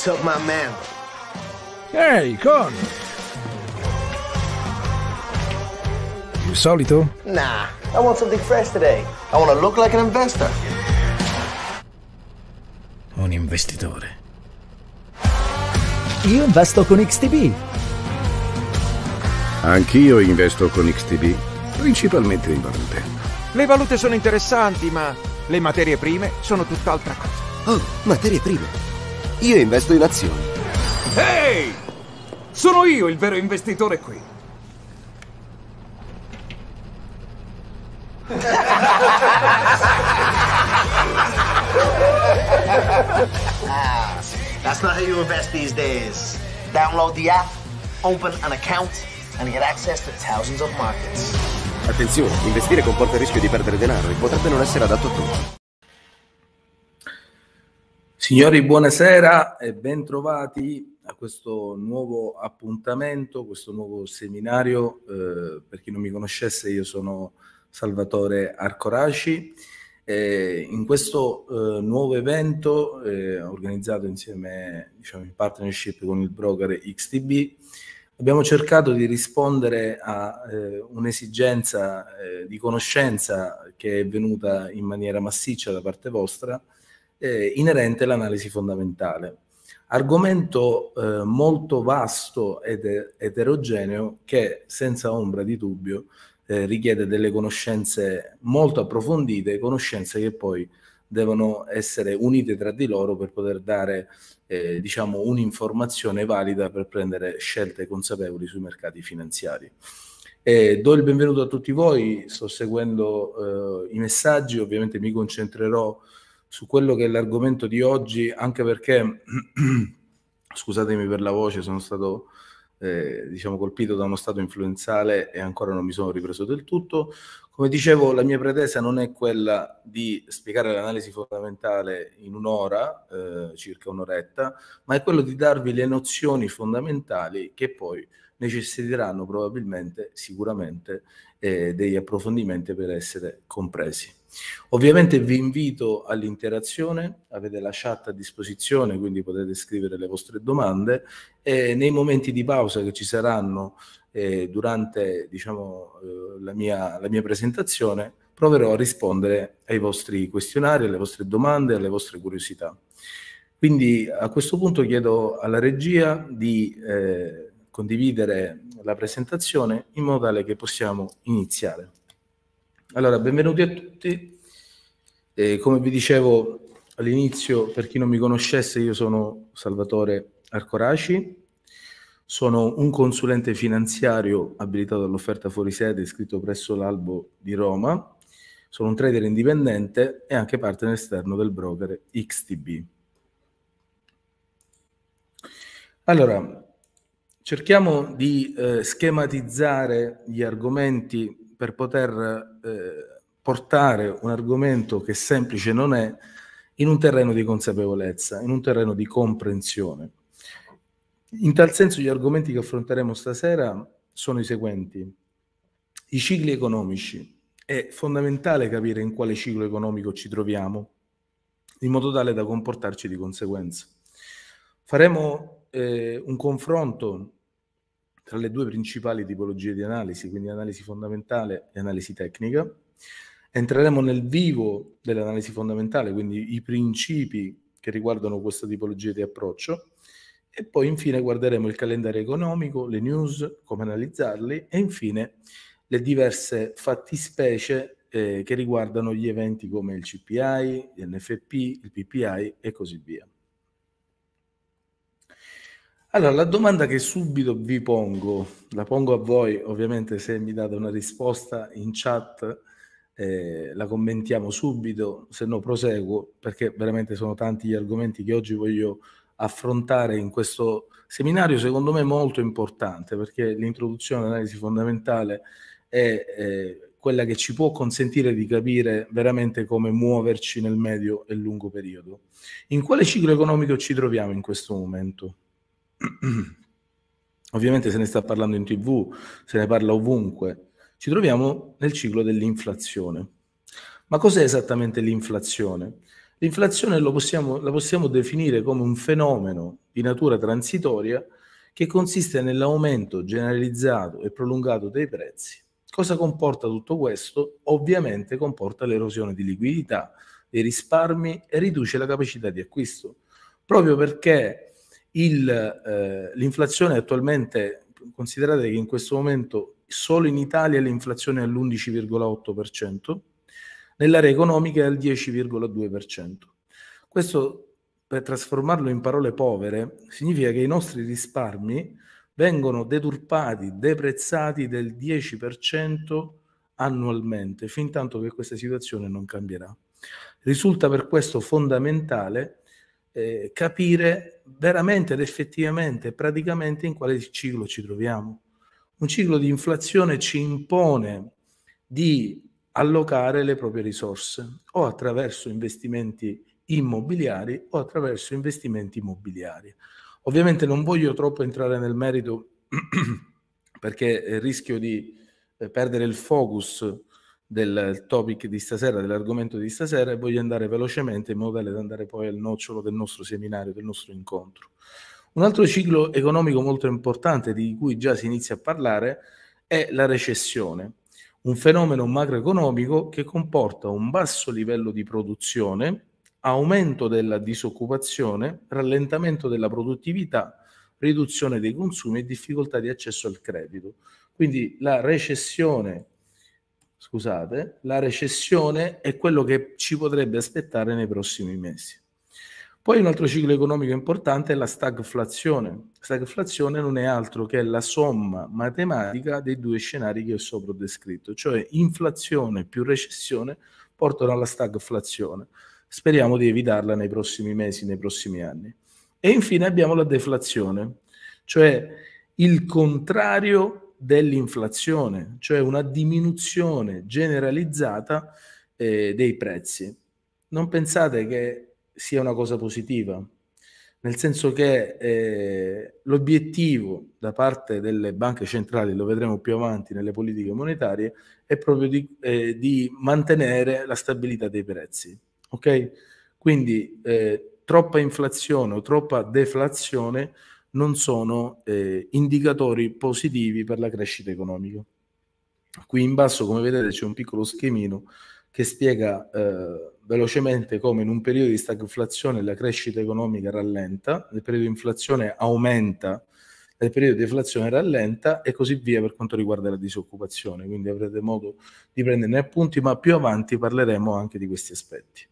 What's up, my man? Ehi, hey, Con! Il solito? Nah, I want something fresh today. I want to look like an investor. Un investitore. Io investo con XTB. Anch'io investo con XTB, principalmente in valute. Le valute sono interessanti, ma le materie prime sono tutt'altra cosa. Oh, materie prime? Io investo in azioni. Ehi! Hey! Sono io il vero investitore qui. That's not how you invest these days. Download the app, open an account, and get access to thousands of markets. Attenzione, investire comporta il rischio di perdere denaro e potrebbe non essere adatto a tutti. Signori, buonasera e bentrovati a questo nuovo appuntamento, questo nuovo seminario. Eh, per chi non mi conoscesse, io sono Salvatore Arcoraci. Eh, in questo eh, nuovo evento, eh, organizzato insieme diciamo, in partnership con il broker XTB, abbiamo cercato di rispondere a eh, un'esigenza eh, di conoscenza che è venuta in maniera massiccia da parte vostra eh, inerente all'analisi fondamentale. Argomento eh, molto vasto ed eterogeneo che senza ombra di dubbio eh, richiede delle conoscenze molto approfondite, conoscenze che poi devono essere unite tra di loro per poter dare eh, diciamo un'informazione valida per prendere scelte consapevoli sui mercati finanziari. E do il benvenuto a tutti voi, sto seguendo eh, i messaggi, ovviamente mi concentrerò su quello che è l'argomento di oggi, anche perché, scusatemi per la voce, sono stato eh, diciamo colpito da uno stato influenzale e ancora non mi sono ripreso del tutto. Come dicevo, la mia pretesa non è quella di spiegare l'analisi fondamentale in un'ora, eh, circa un'oretta, ma è quello di darvi le nozioni fondamentali che poi necessiteranno probabilmente, sicuramente, eh, degli approfondimenti per essere compresi. Ovviamente vi invito all'interazione, avete la chat a disposizione, quindi potete scrivere le vostre domande e nei momenti di pausa che ci saranno eh, durante diciamo, eh, la, mia, la mia presentazione proverò a rispondere ai vostri questionari, alle vostre domande, alle vostre curiosità. Quindi a questo punto chiedo alla regia di... Eh, condividere la presentazione in modo tale che possiamo iniziare. Allora, benvenuti a tutti. Eh, come vi dicevo all'inizio, per chi non mi conoscesse, io sono Salvatore Arcoraci, sono un consulente finanziario abilitato all'offerta fuori sede iscritto presso l'Albo di Roma, sono un trader indipendente e anche partner esterno del broker XTB. Allora, Cerchiamo di eh, schematizzare gli argomenti per poter eh, portare un argomento che semplice non è in un terreno di consapevolezza, in un terreno di comprensione. In tal senso gli argomenti che affronteremo stasera sono i seguenti. I cicli economici. È fondamentale capire in quale ciclo economico ci troviamo, in modo tale da comportarci di conseguenza. Faremo eh, un confronto tra le due principali tipologie di analisi, quindi analisi fondamentale e analisi tecnica. Entreremo nel vivo dell'analisi fondamentale, quindi i principi che riguardano questa tipologia di approccio. E poi infine guarderemo il calendario economico, le news, come analizzarli e infine le diverse fattispecie eh, che riguardano gli eventi come il CPI, l'NFP, il PPI e così via. Allora, la domanda che subito vi pongo, la pongo a voi, ovviamente se mi date una risposta in chat eh, la commentiamo subito, se no proseguo, perché veramente sono tanti gli argomenti che oggi voglio affrontare in questo seminario, secondo me molto importante, perché l'introduzione all'analisi fondamentale è eh, quella che ci può consentire di capire veramente come muoverci nel medio e lungo periodo. In quale ciclo economico ci troviamo in questo momento? Ovviamente se ne sta parlando in tv, se ne parla ovunque. Ci troviamo nel ciclo dell'inflazione. Ma cos'è esattamente l'inflazione? L'inflazione possiamo, la possiamo definire come un fenomeno di natura transitoria che consiste nell'aumento generalizzato e prolungato dei prezzi. Cosa comporta tutto questo? Ovviamente comporta l'erosione di liquidità, dei risparmi e riduce la capacità di acquisto, proprio perché il, eh, l'inflazione attualmente, considerate che in questo momento solo in Italia l'inflazione è all'11,8%, nell'area economica è al 10,2%. Questo, per trasformarlo in parole povere, significa che i nostri risparmi vengono deturpati, deprezzati del 10% annualmente, fin tanto che questa situazione non cambierà. Risulta per questo fondamentale eh, capire veramente ed effettivamente, praticamente in quale ciclo ci troviamo. Un ciclo di inflazione ci impone di allocare le proprie risorse o attraverso investimenti immobiliari o attraverso investimenti immobiliari. Ovviamente non voglio troppo entrare nel merito perché eh, rischio di eh, perdere il focus del topic di stasera, dell'argomento di stasera e voglio andare velocemente in modo tale da andare poi al nocciolo del nostro seminario, del nostro incontro. Un altro ciclo economico molto importante di cui già si inizia a parlare è la recessione, un fenomeno macroeconomico che comporta un basso livello di produzione, aumento della disoccupazione, rallentamento della produttività, riduzione dei consumi e difficoltà di accesso al credito. Quindi la recessione scusate, la recessione è quello che ci potrebbe aspettare nei prossimi mesi. Poi un altro ciclo economico importante è la stagflazione. Stagflazione non è altro che la somma matematica dei due scenari che ho sopra descritto, cioè inflazione più recessione portano alla stagflazione. Speriamo di evitarla nei prossimi mesi, nei prossimi anni. E infine abbiamo la deflazione, cioè il contrario dell'inflazione, cioè una diminuzione generalizzata eh, dei prezzi. Non pensate che sia una cosa positiva, nel senso che eh, l'obiettivo da parte delle banche centrali, lo vedremo più avanti nelle politiche monetarie, è proprio di, eh, di mantenere la stabilità dei prezzi. Okay? Quindi eh, troppa inflazione o troppa deflazione non sono eh, indicatori positivi per la crescita economica. Qui in basso, come vedete, c'è un piccolo schemino che spiega eh, velocemente come in un periodo di stagflazione la crescita economica rallenta, nel periodo di inflazione aumenta, nel periodo di deflazione rallenta e così via per quanto riguarda la disoccupazione. Quindi avrete modo di prenderne appunti, ma più avanti parleremo anche di questi aspetti.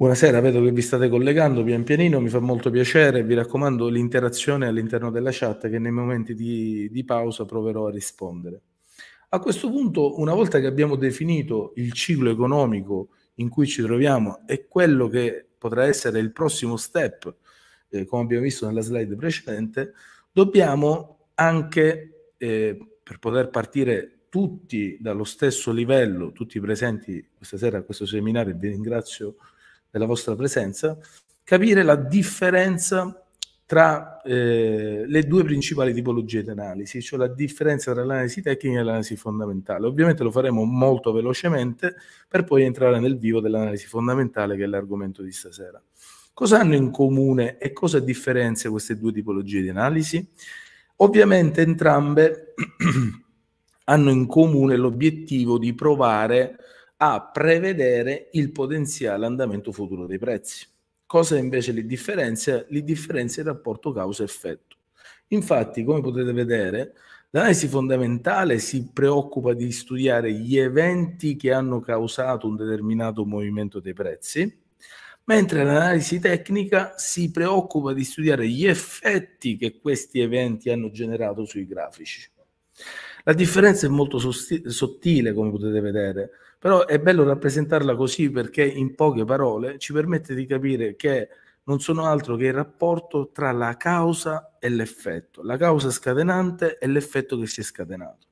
Buonasera, vedo che vi state collegando pian pianino, mi fa molto piacere, vi raccomando l'interazione all'interno della chat che nei momenti di, di, pausa proverò a rispondere. A questo punto, una volta che abbiamo definito il ciclo economico in cui ci troviamo e quello che potrà essere il prossimo step, eh, come abbiamo visto nella slide precedente, dobbiamo anche, eh, per poter partire tutti dallo stesso livello, tutti presenti questa sera a questo seminario, vi ringrazio della vostra presenza, capire la differenza tra eh, le due principali tipologie di analisi, cioè la differenza tra l'analisi tecnica e l'analisi fondamentale. Ovviamente lo faremo molto velocemente per poi entrare nel vivo dell'analisi fondamentale che è l'argomento di stasera. Cosa hanno in comune e cosa differenzia queste due tipologie di analisi? Ovviamente entrambe hanno in comune l'obiettivo di provare a prevedere il potenziale andamento futuro dei prezzi. Cosa invece li differenzia? Li differenzia il rapporto causa-effetto. Infatti, come potete vedere, l'analisi fondamentale si preoccupa di studiare gli eventi che hanno causato un determinato movimento dei prezzi, mentre l'analisi tecnica si preoccupa di studiare gli effetti che questi eventi hanno generato sui grafici. La differenza è molto sottile, come potete vedere. Però è bello rappresentarla così perché in poche parole ci permette di capire che non sono altro che il rapporto tra la causa e l'effetto, la causa scatenante e l'effetto che si è scatenato.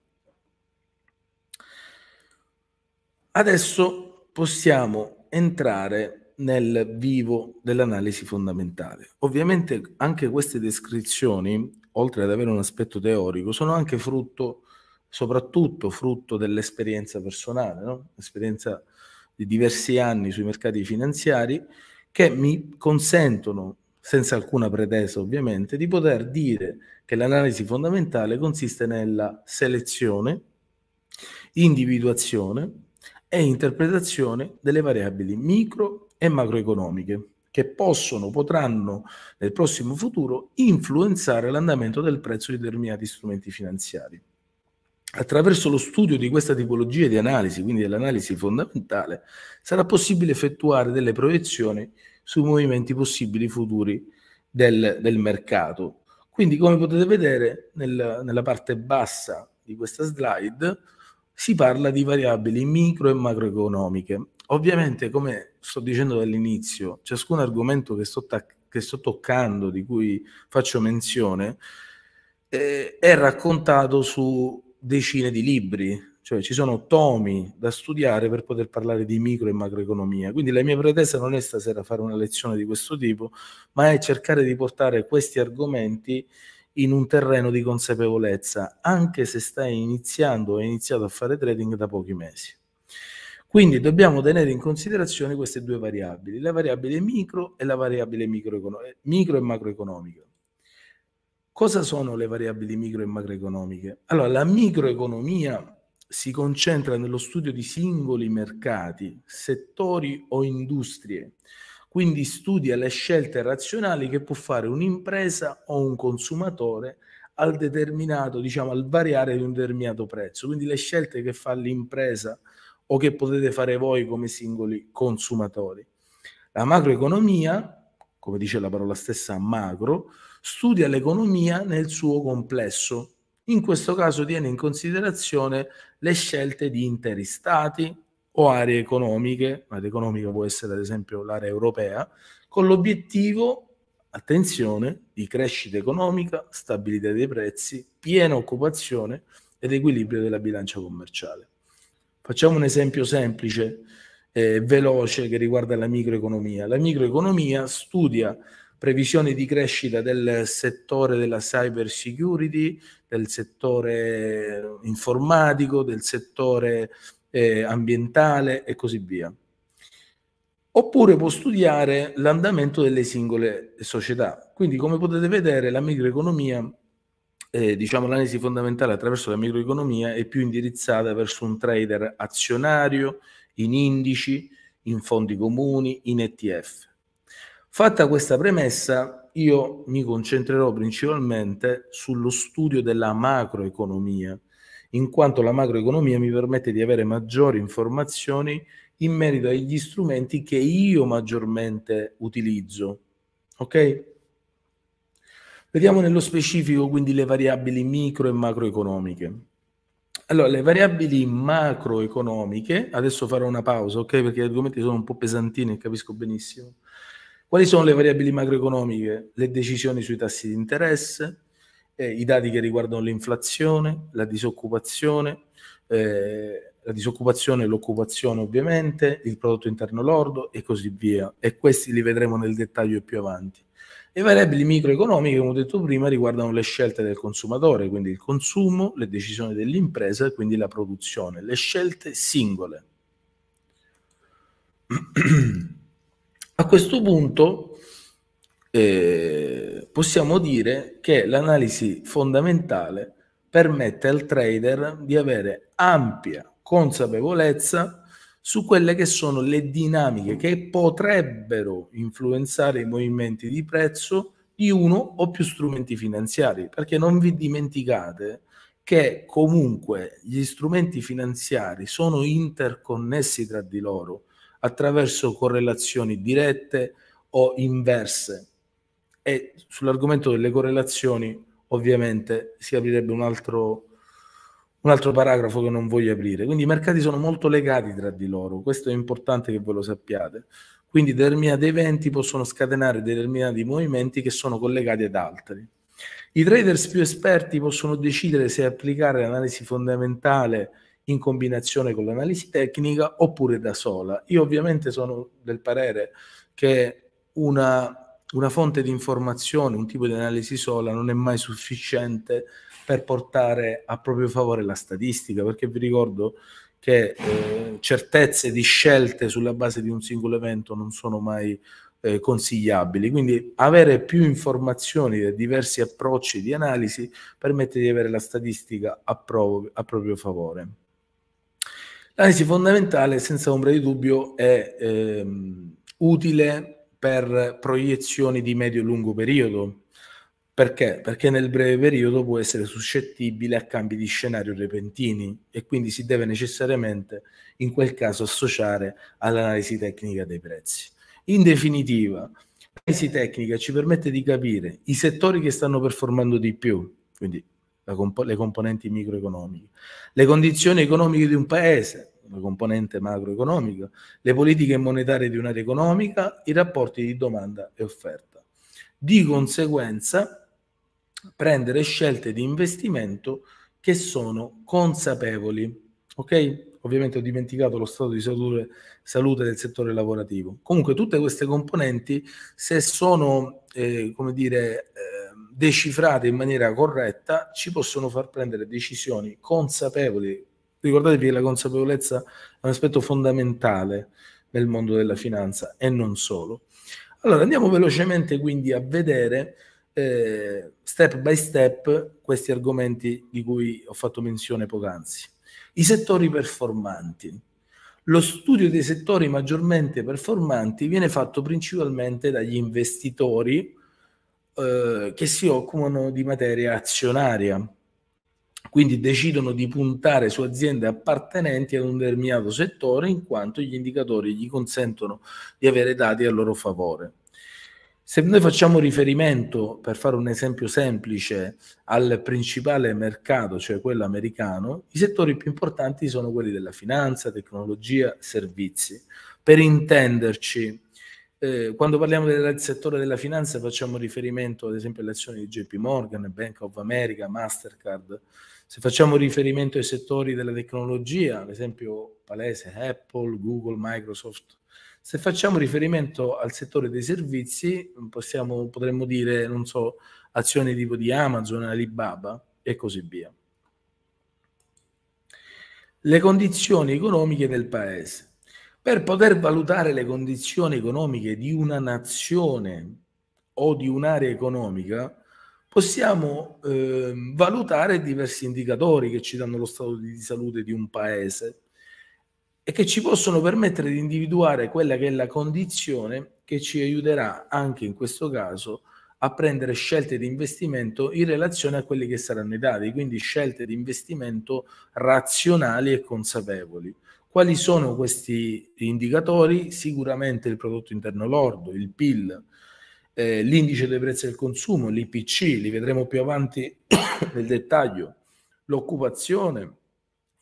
Adesso possiamo entrare nel vivo dell'analisi fondamentale. Ovviamente anche queste descrizioni, oltre ad avere un aspetto teorico, sono anche frutto soprattutto frutto dell'esperienza personale, no? esperienza di diversi anni sui mercati finanziari, che mi consentono, senza alcuna pretesa ovviamente, di poter dire che l'analisi fondamentale consiste nella selezione, individuazione e interpretazione delle variabili micro e macroeconomiche che possono, potranno nel prossimo futuro influenzare l'andamento del prezzo di determinati strumenti finanziari. Attraverso lo studio di questa tipologia di analisi, quindi dell'analisi fondamentale, sarà possibile effettuare delle proiezioni sui movimenti possibili futuri del, del mercato. Quindi, come potete vedere, nel, nella parte bassa di questa slide si parla di variabili micro e macroeconomiche. Ovviamente, come sto dicendo dall'inizio, ciascun argomento che sto, che sto toccando, di cui faccio menzione, eh, è raccontato su decine di libri, cioè ci sono tomi da studiare per poter parlare di micro e macroeconomia. Quindi la mia pretesa non è stasera fare una lezione di questo tipo, ma è cercare di portare questi argomenti in un terreno di consapevolezza, anche se stai iniziando o hai iniziato a fare trading da pochi mesi. Quindi dobbiamo tenere in considerazione queste due variabili, la variabile micro e la variabile micro, e macroeconomica. Cosa sono le variabili micro e macroeconomiche? Allora, la microeconomia si concentra nello studio di singoli mercati, settori o industrie, quindi studia le scelte razionali che può fare un'impresa o un consumatore al determinato, diciamo, al variare di un determinato prezzo, quindi le scelte che fa l'impresa o che potete fare voi come singoli consumatori. La macroeconomia, come dice la parola stessa macro, studia l'economia nel suo complesso. In questo caso tiene in considerazione le scelte di interi stati o aree economiche, l'area economica può essere ad esempio l'area europea, con l'obiettivo, attenzione, di crescita economica, stabilità dei prezzi, piena occupazione ed equilibrio della bilancia commerciale. Facciamo un esempio semplice, e eh, veloce, che riguarda la microeconomia. La microeconomia studia previsioni di crescita del settore della cyber security, del settore informatico, del settore eh, ambientale e così via. Oppure può studiare l'andamento delle singole società. Quindi, come potete vedere, la microeconomia, eh, diciamo l'analisi fondamentale attraverso la microeconomia, è più indirizzata verso un trader azionario, in indici, in fondi comuni, in ETF Fatta questa premessa, io mi concentrerò principalmente sullo studio della macroeconomia, in quanto la macroeconomia mi permette di avere maggiori informazioni in merito agli strumenti che io maggiormente utilizzo. Ok? Vediamo nello specifico quindi le variabili micro e macroeconomiche. Allora, le variabili macroeconomiche, adesso farò una pausa, ok? Perché gli argomenti sono un po' pesantini, capisco benissimo. Quali sono le variabili macroeconomiche? Le decisioni sui tassi di interesse, eh, i dati che riguardano l'inflazione, la disoccupazione, eh, la disoccupazione e l'occupazione ovviamente, il prodotto interno lordo e così via. E questi li vedremo nel dettaglio più avanti. Le variabili microeconomiche, come ho detto prima, riguardano le scelte del consumatore, quindi il consumo, le decisioni dell'impresa, quindi la produzione, le scelte singole. A questo punto eh, possiamo dire che l'analisi fondamentale permette al trader di avere ampia consapevolezza su quelle che sono le dinamiche che potrebbero influenzare i movimenti di prezzo di uno o più strumenti finanziari, perché non vi dimenticate che comunque gli strumenti finanziari sono interconnessi tra di loro attraverso correlazioni dirette o inverse. E sull'argomento delle correlazioni ovviamente si aprirebbe un altro, un altro paragrafo che non voglio aprire. Quindi i mercati sono molto legati tra di loro, questo è importante che voi lo sappiate. Quindi determinati eventi possono scatenare determinati movimenti che sono collegati ad altri. I traders più esperti possono decidere se applicare l'analisi fondamentale in combinazione con l'analisi tecnica oppure da sola. Io ovviamente sono del parere che una, una fonte di informazione, un tipo di analisi sola non è mai sufficiente per portare a proprio favore la statistica, perché vi ricordo che eh, certezze di scelte sulla base di un singolo evento non sono mai eh, consigliabili. Quindi avere più informazioni da diversi approcci di analisi permette di avere la statistica a, pro- a proprio favore. L'analisi fondamentale, senza ombra di dubbio, è ehm, utile per proiezioni di medio e lungo periodo. Perché? Perché nel breve periodo può essere suscettibile a cambi di scenario repentini e quindi si deve necessariamente in quel caso associare all'analisi tecnica dei prezzi. In definitiva, l'analisi tecnica ci permette di capire i settori che stanno performando di più, quindi comp- le componenti microeconomiche, le condizioni economiche di un paese, la componente macroeconomica, le politiche monetarie di un'area economica, i rapporti di domanda e offerta. Di conseguenza, prendere scelte di investimento che sono consapevoli. Ok? Ovviamente ho dimenticato lo stato di salute, salute del settore lavorativo. Comunque tutte queste componenti, se sono, eh, come dire, eh, decifrate in maniera corretta ci possono far prendere decisioni consapevoli. Ricordatevi che la consapevolezza è un aspetto fondamentale nel mondo della finanza e non solo. Allora andiamo velocemente quindi a vedere eh, step by step questi argomenti di cui ho fatto menzione poc'anzi. I settori performanti. Lo studio dei settori maggiormente performanti viene fatto principalmente dagli investitori, eh, che si occupano di materia azionaria, quindi decidono di puntare su aziende appartenenti ad un determinato settore in quanto gli indicatori gli consentono di avere dati a loro favore. Se noi facciamo riferimento, per fare un esempio semplice, al principale mercato, cioè quello americano, i settori più importanti sono quelli della finanza, tecnologia, servizi. Per intenderci, eh, quando parliamo del settore della finanza facciamo riferimento ad esempio alle azioni di JP Morgan, Bank of America, Mastercard. Se facciamo riferimento ai settori della tecnologia, ad esempio palese Apple, Google, Microsoft. Se facciamo riferimento al settore dei servizi, possiamo, potremmo dire, non so, azioni tipo di Amazon, Alibaba e così via. Le condizioni economiche del paese per poter valutare le condizioni economiche di una nazione o di un'area economica, possiamo eh, valutare diversi indicatori che ci danno lo stato di salute di un paese e che ci possono permettere di individuare quella che è la condizione che ci aiuterà anche in questo caso a prendere scelte di investimento in relazione a quelli che saranno i dati, quindi scelte di investimento razionali e consapevoli. Quali sono questi indicatori? Sicuramente il prodotto interno lordo, il PIL, eh, l'indice dei prezzi del consumo, l'IPC, li vedremo più avanti nel dettaglio, l'occupazione,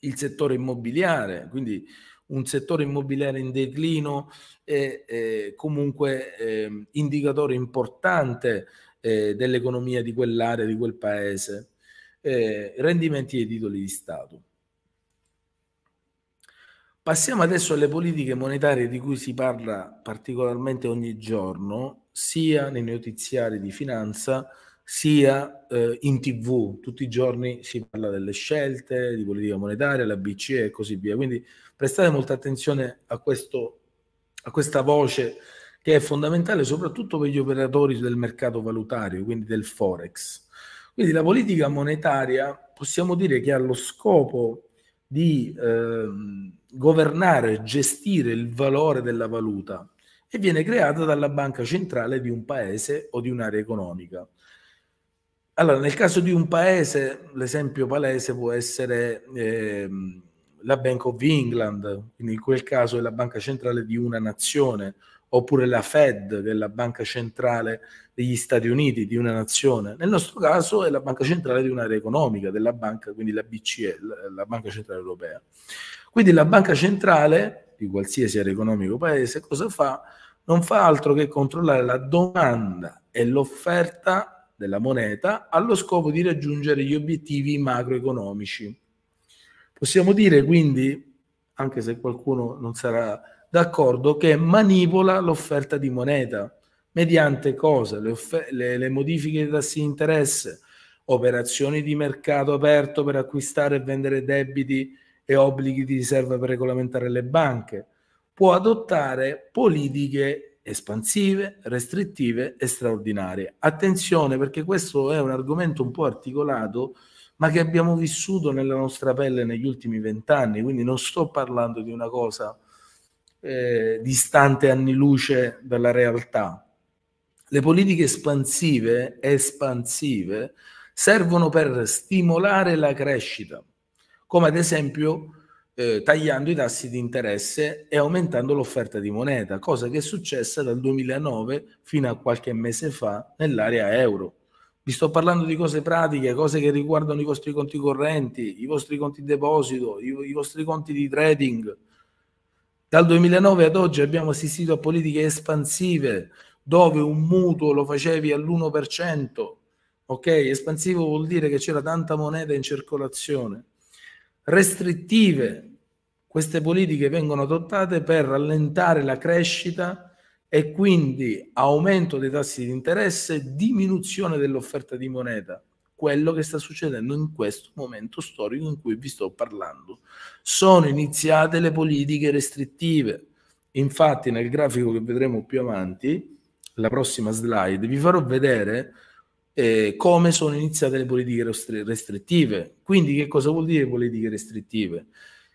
il settore immobiliare, quindi un settore immobiliare in declino è, è comunque è, ehm, indicatore importante eh, dell'economia di quell'area, di quel paese, eh, rendimenti dei titoli di Stato. Passiamo adesso alle politiche monetarie di cui si parla particolarmente ogni giorno, sia nei notiziari di finanza, sia eh, in tv. Tutti i giorni si parla delle scelte, di politica monetaria, la BCE e così via. Quindi prestate molta attenzione a, questo, a questa voce che è fondamentale soprattutto per gli operatori del mercato valutario, quindi del Forex. Quindi la politica monetaria possiamo dire che ha lo scopo di... Ehm, governare, gestire il valore della valuta e viene creata dalla banca centrale di un paese o di un'area economica. Allora, nel caso di un paese, l'esempio palese può essere eh, la Bank of England, quindi in quel caso è la banca centrale di una nazione, oppure la Fed, che è la banca centrale degli Stati Uniti, di una nazione. Nel nostro caso è la banca centrale di un'area economica, della banca, quindi la BCE, la Banca Centrale Europea. Quindi la banca centrale di qualsiasi area economico paese cosa fa? Non fa altro che controllare la domanda e l'offerta della moneta allo scopo di raggiungere gli obiettivi macroeconomici. Possiamo dire quindi, anche se qualcuno non sarà d'accordo, che manipola l'offerta di moneta mediante cosa? Le, offer- le, le modifiche dei tassi di interesse, operazioni di mercato aperto per acquistare e vendere debiti e obblighi di riserva per regolamentare le banche, può adottare politiche espansive, restrittive e straordinarie. Attenzione perché questo è un argomento un po' articolato, ma che abbiamo vissuto nella nostra pelle negli ultimi vent'anni, quindi non sto parlando di una cosa eh, distante anni luce dalla realtà. Le politiche espansive, espansive servono per stimolare la crescita, come ad esempio eh, tagliando i tassi di interesse e aumentando l'offerta di moneta, cosa che è successa dal 2009 fino a qualche mese fa nell'area euro. Vi sto parlando di cose pratiche, cose che riguardano i vostri conti correnti, i vostri conti deposito, i, i vostri conti di trading. Dal 2009 ad oggi abbiamo assistito a politiche espansive dove un mutuo lo facevi all'1%, ok? Espansivo vuol dire che c'era tanta moneta in circolazione restrittive. Queste politiche vengono adottate per rallentare la crescita e quindi aumento dei tassi di interesse, diminuzione dell'offerta di moneta, quello che sta succedendo in questo momento storico in cui vi sto parlando. Sono iniziate le politiche restrittive. Infatti nel grafico che vedremo più avanti, la prossima slide, vi farò vedere eh, come sono iniziate le politiche restrittive. Quindi che cosa vuol dire politiche restrittive?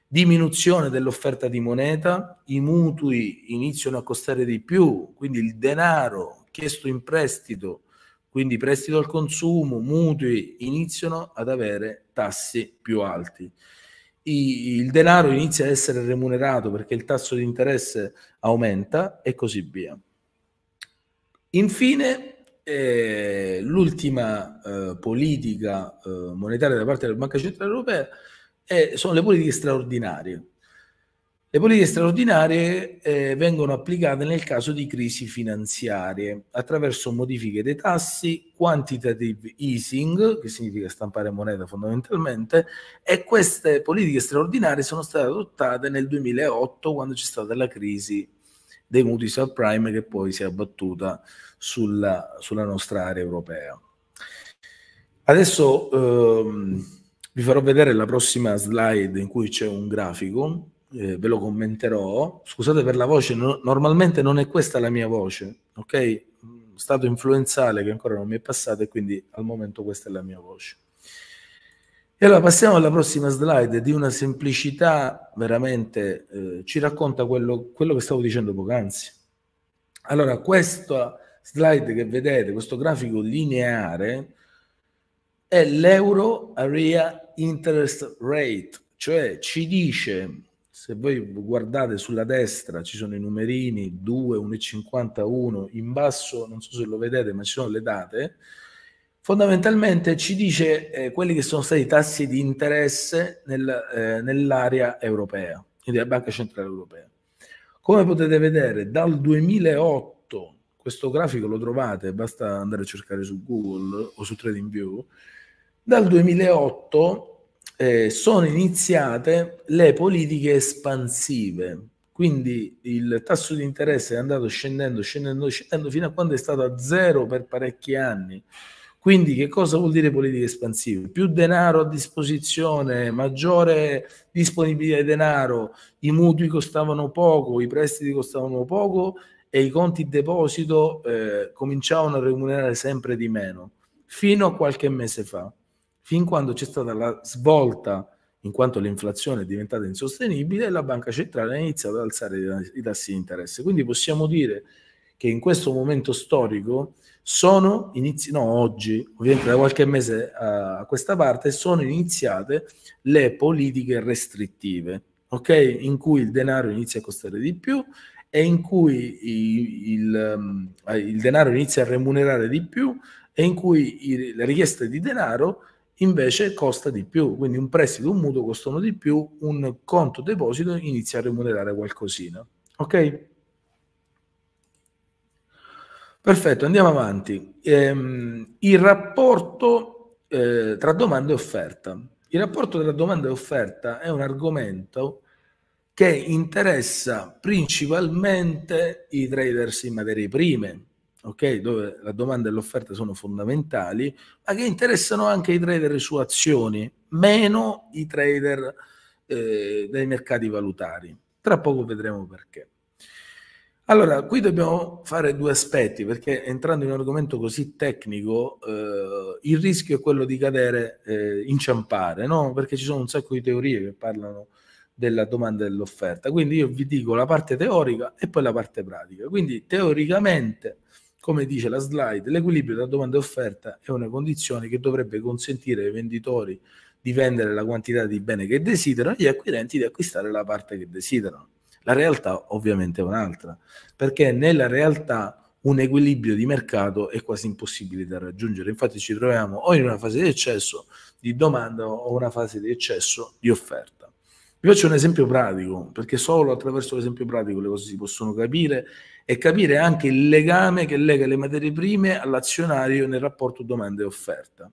Diminuzione dell'offerta di moneta, i mutui iniziano a costare di più, quindi il denaro chiesto in prestito, quindi prestito al consumo, mutui, iniziano ad avere tassi più alti il denaro inizia a essere remunerato perché il tasso di interesse aumenta e così via. Infine, eh, l'ultima eh, politica eh, monetaria da parte della Banca Centrale Europea è, sono le politiche straordinarie. Le politiche straordinarie eh, vengono applicate nel caso di crisi finanziarie attraverso modifiche dei tassi, quantitative easing, che significa stampare moneta fondamentalmente, e queste politiche straordinarie sono state adottate nel 2008 quando c'è stata la crisi dei mutui subprime che poi si è abbattuta eh, sulla, sulla nostra area europea. Adesso ehm, vi farò vedere la prossima slide in cui c'è un grafico, eh, ve lo commenterò. Scusate per la voce, no, normalmente non è questa la mia voce, ok? Stato influenzale che ancora non mi è passata e quindi al momento questa è la mia voce. E allora passiamo alla prossima slide di una semplicità veramente eh, ci racconta quello, quello, che stavo dicendo poc'anzi. Allora, questa slide che vedete, questo grafico lineare, è l'Euro Area Interest Rate, cioè ci dice, se voi guardate sulla destra ci sono i numerini 2, 1,51, in basso non so se lo vedete ma ci sono le date, fondamentalmente ci dice eh, quelli che sono stati i tassi di interesse nel, eh, nell'area europea, quindi la Banca Centrale Europea. Come potete vedere, dal 2008 questo grafico lo trovate, basta andare a cercare su Google o su TradingView. Dal 2008 eh, sono iniziate le politiche espansive, quindi il tasso di interesse è andato scendendo, scendendo, scendendo fino a quando è stato a zero per parecchi anni. Quindi che cosa vuol dire politica espansiva? Più denaro a disposizione, maggiore disponibilità di denaro, i mutui costavano poco, i prestiti costavano poco e i conti deposito eh, cominciavano a remunerare sempre di meno, fino a qualche mese fa, fin quando c'è stata la svolta, in quanto l'inflazione è diventata insostenibile, e la banca centrale ha iniziato ad alzare i tassi di interesse. Quindi possiamo dire che in questo momento storico sono iniziate, no, oggi, ovviamente da qualche mese a questa parte, sono iniziate le politiche restrittive, ok? In cui il denaro inizia a costare di più e in cui il, il, ehm, il, denaro inizia a remunerare di più e in cui i, la richiesta di denaro invece costa di più, quindi un prestito, un mutuo costano di più, un conto deposito inizia a remunerare qualcosina. Ok? Perfetto, andiamo avanti. Ehm, il rapporto eh, tra domanda e offerta. Il rapporto tra domanda e offerta è un argomento che interessa principalmente i traders in materie prime, ok? Dove la domanda e l'offerta sono fondamentali, ma che interessano anche i trader su azioni, meno i trader eh, dei mercati valutari. Tra poco vedremo perché. Allora, qui dobbiamo fare due aspetti, perché entrando in un argomento così tecnico, eh, il rischio è quello di cadere, eh, inciampare, no? Perché ci sono un sacco di teorie che parlano della domanda e dell'offerta. Quindi io vi dico la parte teorica e poi la parte pratica. Quindi teoricamente, come dice la slide, l'equilibrio tra domanda e offerta è una condizione che dovrebbe consentire ai venditori di vendere la quantità di bene che desiderano e agli acquirenti di acquistare la parte che desiderano. La realtà ovviamente è un'altra, perché nella realtà un equilibrio di mercato è quasi impossibile da raggiungere. Infatti ci troviamo o in una fase di eccesso di domanda o una fase di eccesso di offerta. Vi faccio un esempio pratico, perché solo attraverso l'esempio pratico le cose si possono capire e capire anche il legame che lega le materie prime all'azionario nel rapporto domanda e offerta.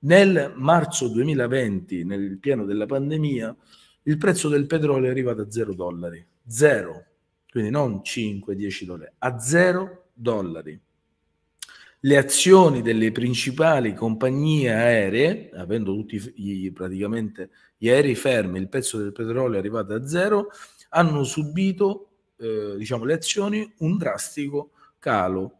Nel marzo 2020, nel pieno della pandemia, il prezzo del petrolio è arrivato a 0 dollari. 0, Quindi non 5-10 dollari, a 0 dollari le azioni delle principali compagnie aeree, avendo tutti gli, praticamente gli aerei fermi, il prezzo del petrolio è arrivato a zero, hanno subito eh, diciamo, le azioni un drastico calo,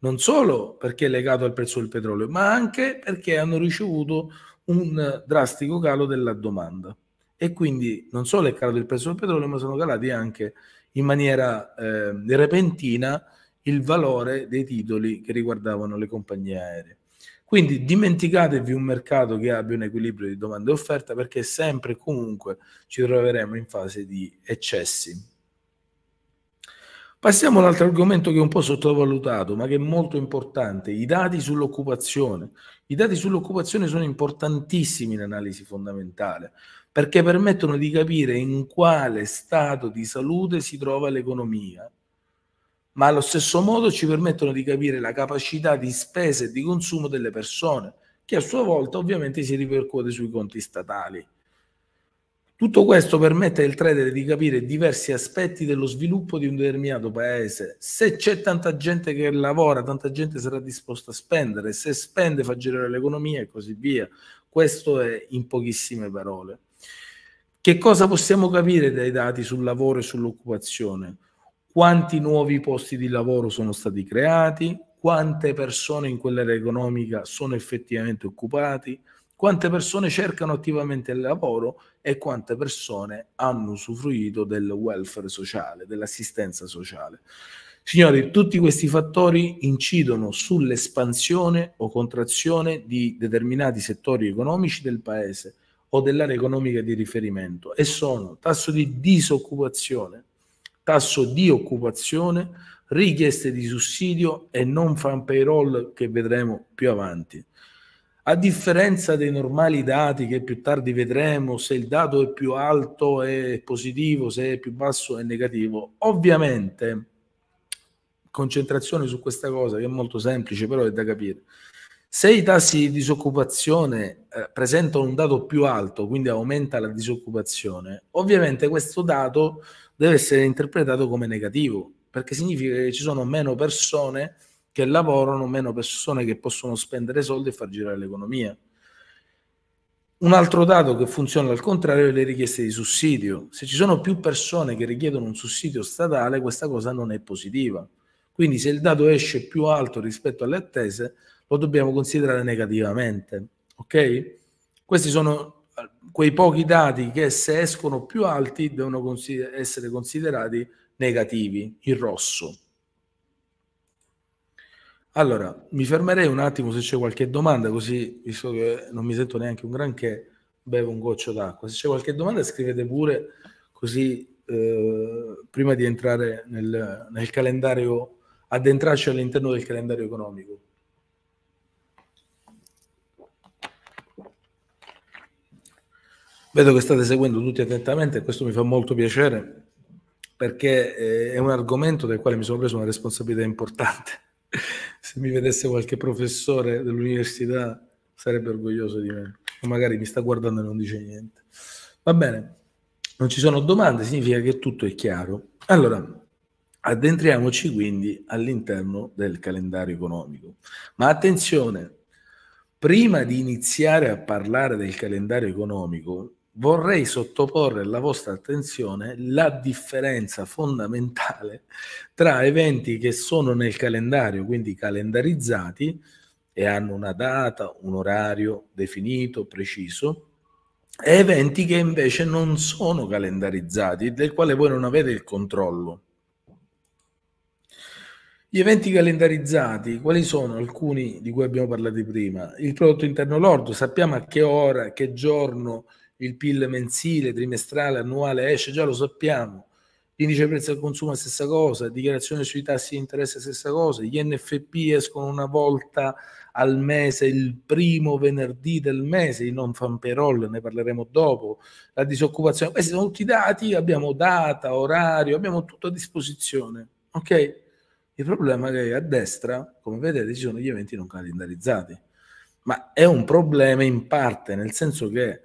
non solo perché è legato al prezzo del petrolio, ma anche perché hanno ricevuto un drastico calo della domanda. E quindi non solo è calato il prezzo del petrolio, ma sono calati anche in maniera eh, repentina il valore dei titoli che riguardavano le compagnie aeree. Quindi dimenticatevi un mercato che abbia un equilibrio di domanda e offerta perché sempre e comunque ci troveremo in fase di eccessi. Passiamo all'altro argomento che è un po' sottovalutato, ma che è molto importante, i dati sull'occupazione. I dati sull'occupazione sono importantissimi in analisi fondamentale, perché permettono di capire in quale stato di salute si trova l'economia ma allo stesso modo ci permettono di capire la capacità di spesa e di consumo delle persone, che a sua volta ovviamente si ripercuote sui conti statali. Tutto questo permette al trader di capire diversi aspetti dello sviluppo di un determinato paese. Se c'è tanta gente che lavora, tanta gente sarà disposta a spendere, se spende fa girare l'economia e così via. Questo è in pochissime parole. Che cosa possiamo capire dai dati sul lavoro e sull'occupazione? quanti nuovi posti di lavoro sono stati creati, quante persone in quell'area economica sono effettivamente occupati, quante persone cercano attivamente il lavoro e quante persone hanno usufruito del welfare sociale, dell'assistenza sociale. Signori, tutti questi fattori incidono sull'espansione o contrazione di determinati settori economici del paese o dell'area economica di riferimento e sono tasso di disoccupazione, tasso di occupazione, richieste di sussidio e non fan payroll che vedremo più avanti. A differenza dei normali dati che più tardi vedremo, se il dato è più alto è positivo, se è più basso è negativo, ovviamente concentrazione su questa cosa che è molto semplice però è da capire. Se i tassi di disoccupazione eh, presentano un dato più alto, quindi aumenta la disoccupazione, ovviamente questo dato deve essere interpretato come negativo, perché significa che ci sono meno persone che lavorano, meno persone che possono spendere soldi e far girare l'economia. Un altro dato che funziona al contrario è le richieste di sussidio. Se ci sono più persone che richiedono un sussidio statale, questa cosa non è positiva. Quindi se il dato esce più alto rispetto alle attese, lo dobbiamo considerare negativamente. Ok? Questi sono quei pochi dati che se escono più alti devono consider- essere considerati negativi, in rosso. Allora, mi fermerei un attimo se c'è qualche domanda, così visto che non mi sento neanche un granché, bevo un goccio d'acqua. Se c'è qualche domanda scrivete pure, così eh, prima di entrare nel, nel calendario, addentrarci all'interno del calendario economico. Vedo che state seguendo tutti attentamente e questo mi fa molto piacere perché eh, è un argomento del quale mi sono preso una responsabilità importante. Se mi vedesse qualche professore dell'università sarebbe orgoglioso di me, o magari mi sta guardando e non dice niente. Va bene, non ci sono domande, significa che tutto è chiaro. Allora, addentriamoci quindi all'interno del calendario economico. Ma attenzione, prima di iniziare a parlare del calendario economico, vorrei sottoporre alla vostra attenzione la differenza fondamentale tra eventi che sono nel calendario, quindi calendarizzati e hanno una data, un orario definito, preciso, e eventi che invece non sono calendarizzati, del quale voi non avete il controllo. Gli eventi calendarizzati, quali sono alcuni di cui abbiamo parlato prima? Il prodotto interno lordo, sappiamo a che ora, che giorno, il PIL mensile, trimestrale, annuale esce, già lo sappiamo. L'indice prezzo al consumo è la stessa cosa, dichiarazione sui tassi di interesse è la stessa cosa, gli NFP escono una volta al mese, il primo venerdì del mese, i non fan payroll, ne parleremo dopo, la disoccupazione, questi sono tutti dati, abbiamo data, orario, abbiamo tutto a disposizione, ok? Il problema è che a destra, come vedete, ci sono gli eventi non calendarizzati, ma è un problema in parte, nel senso che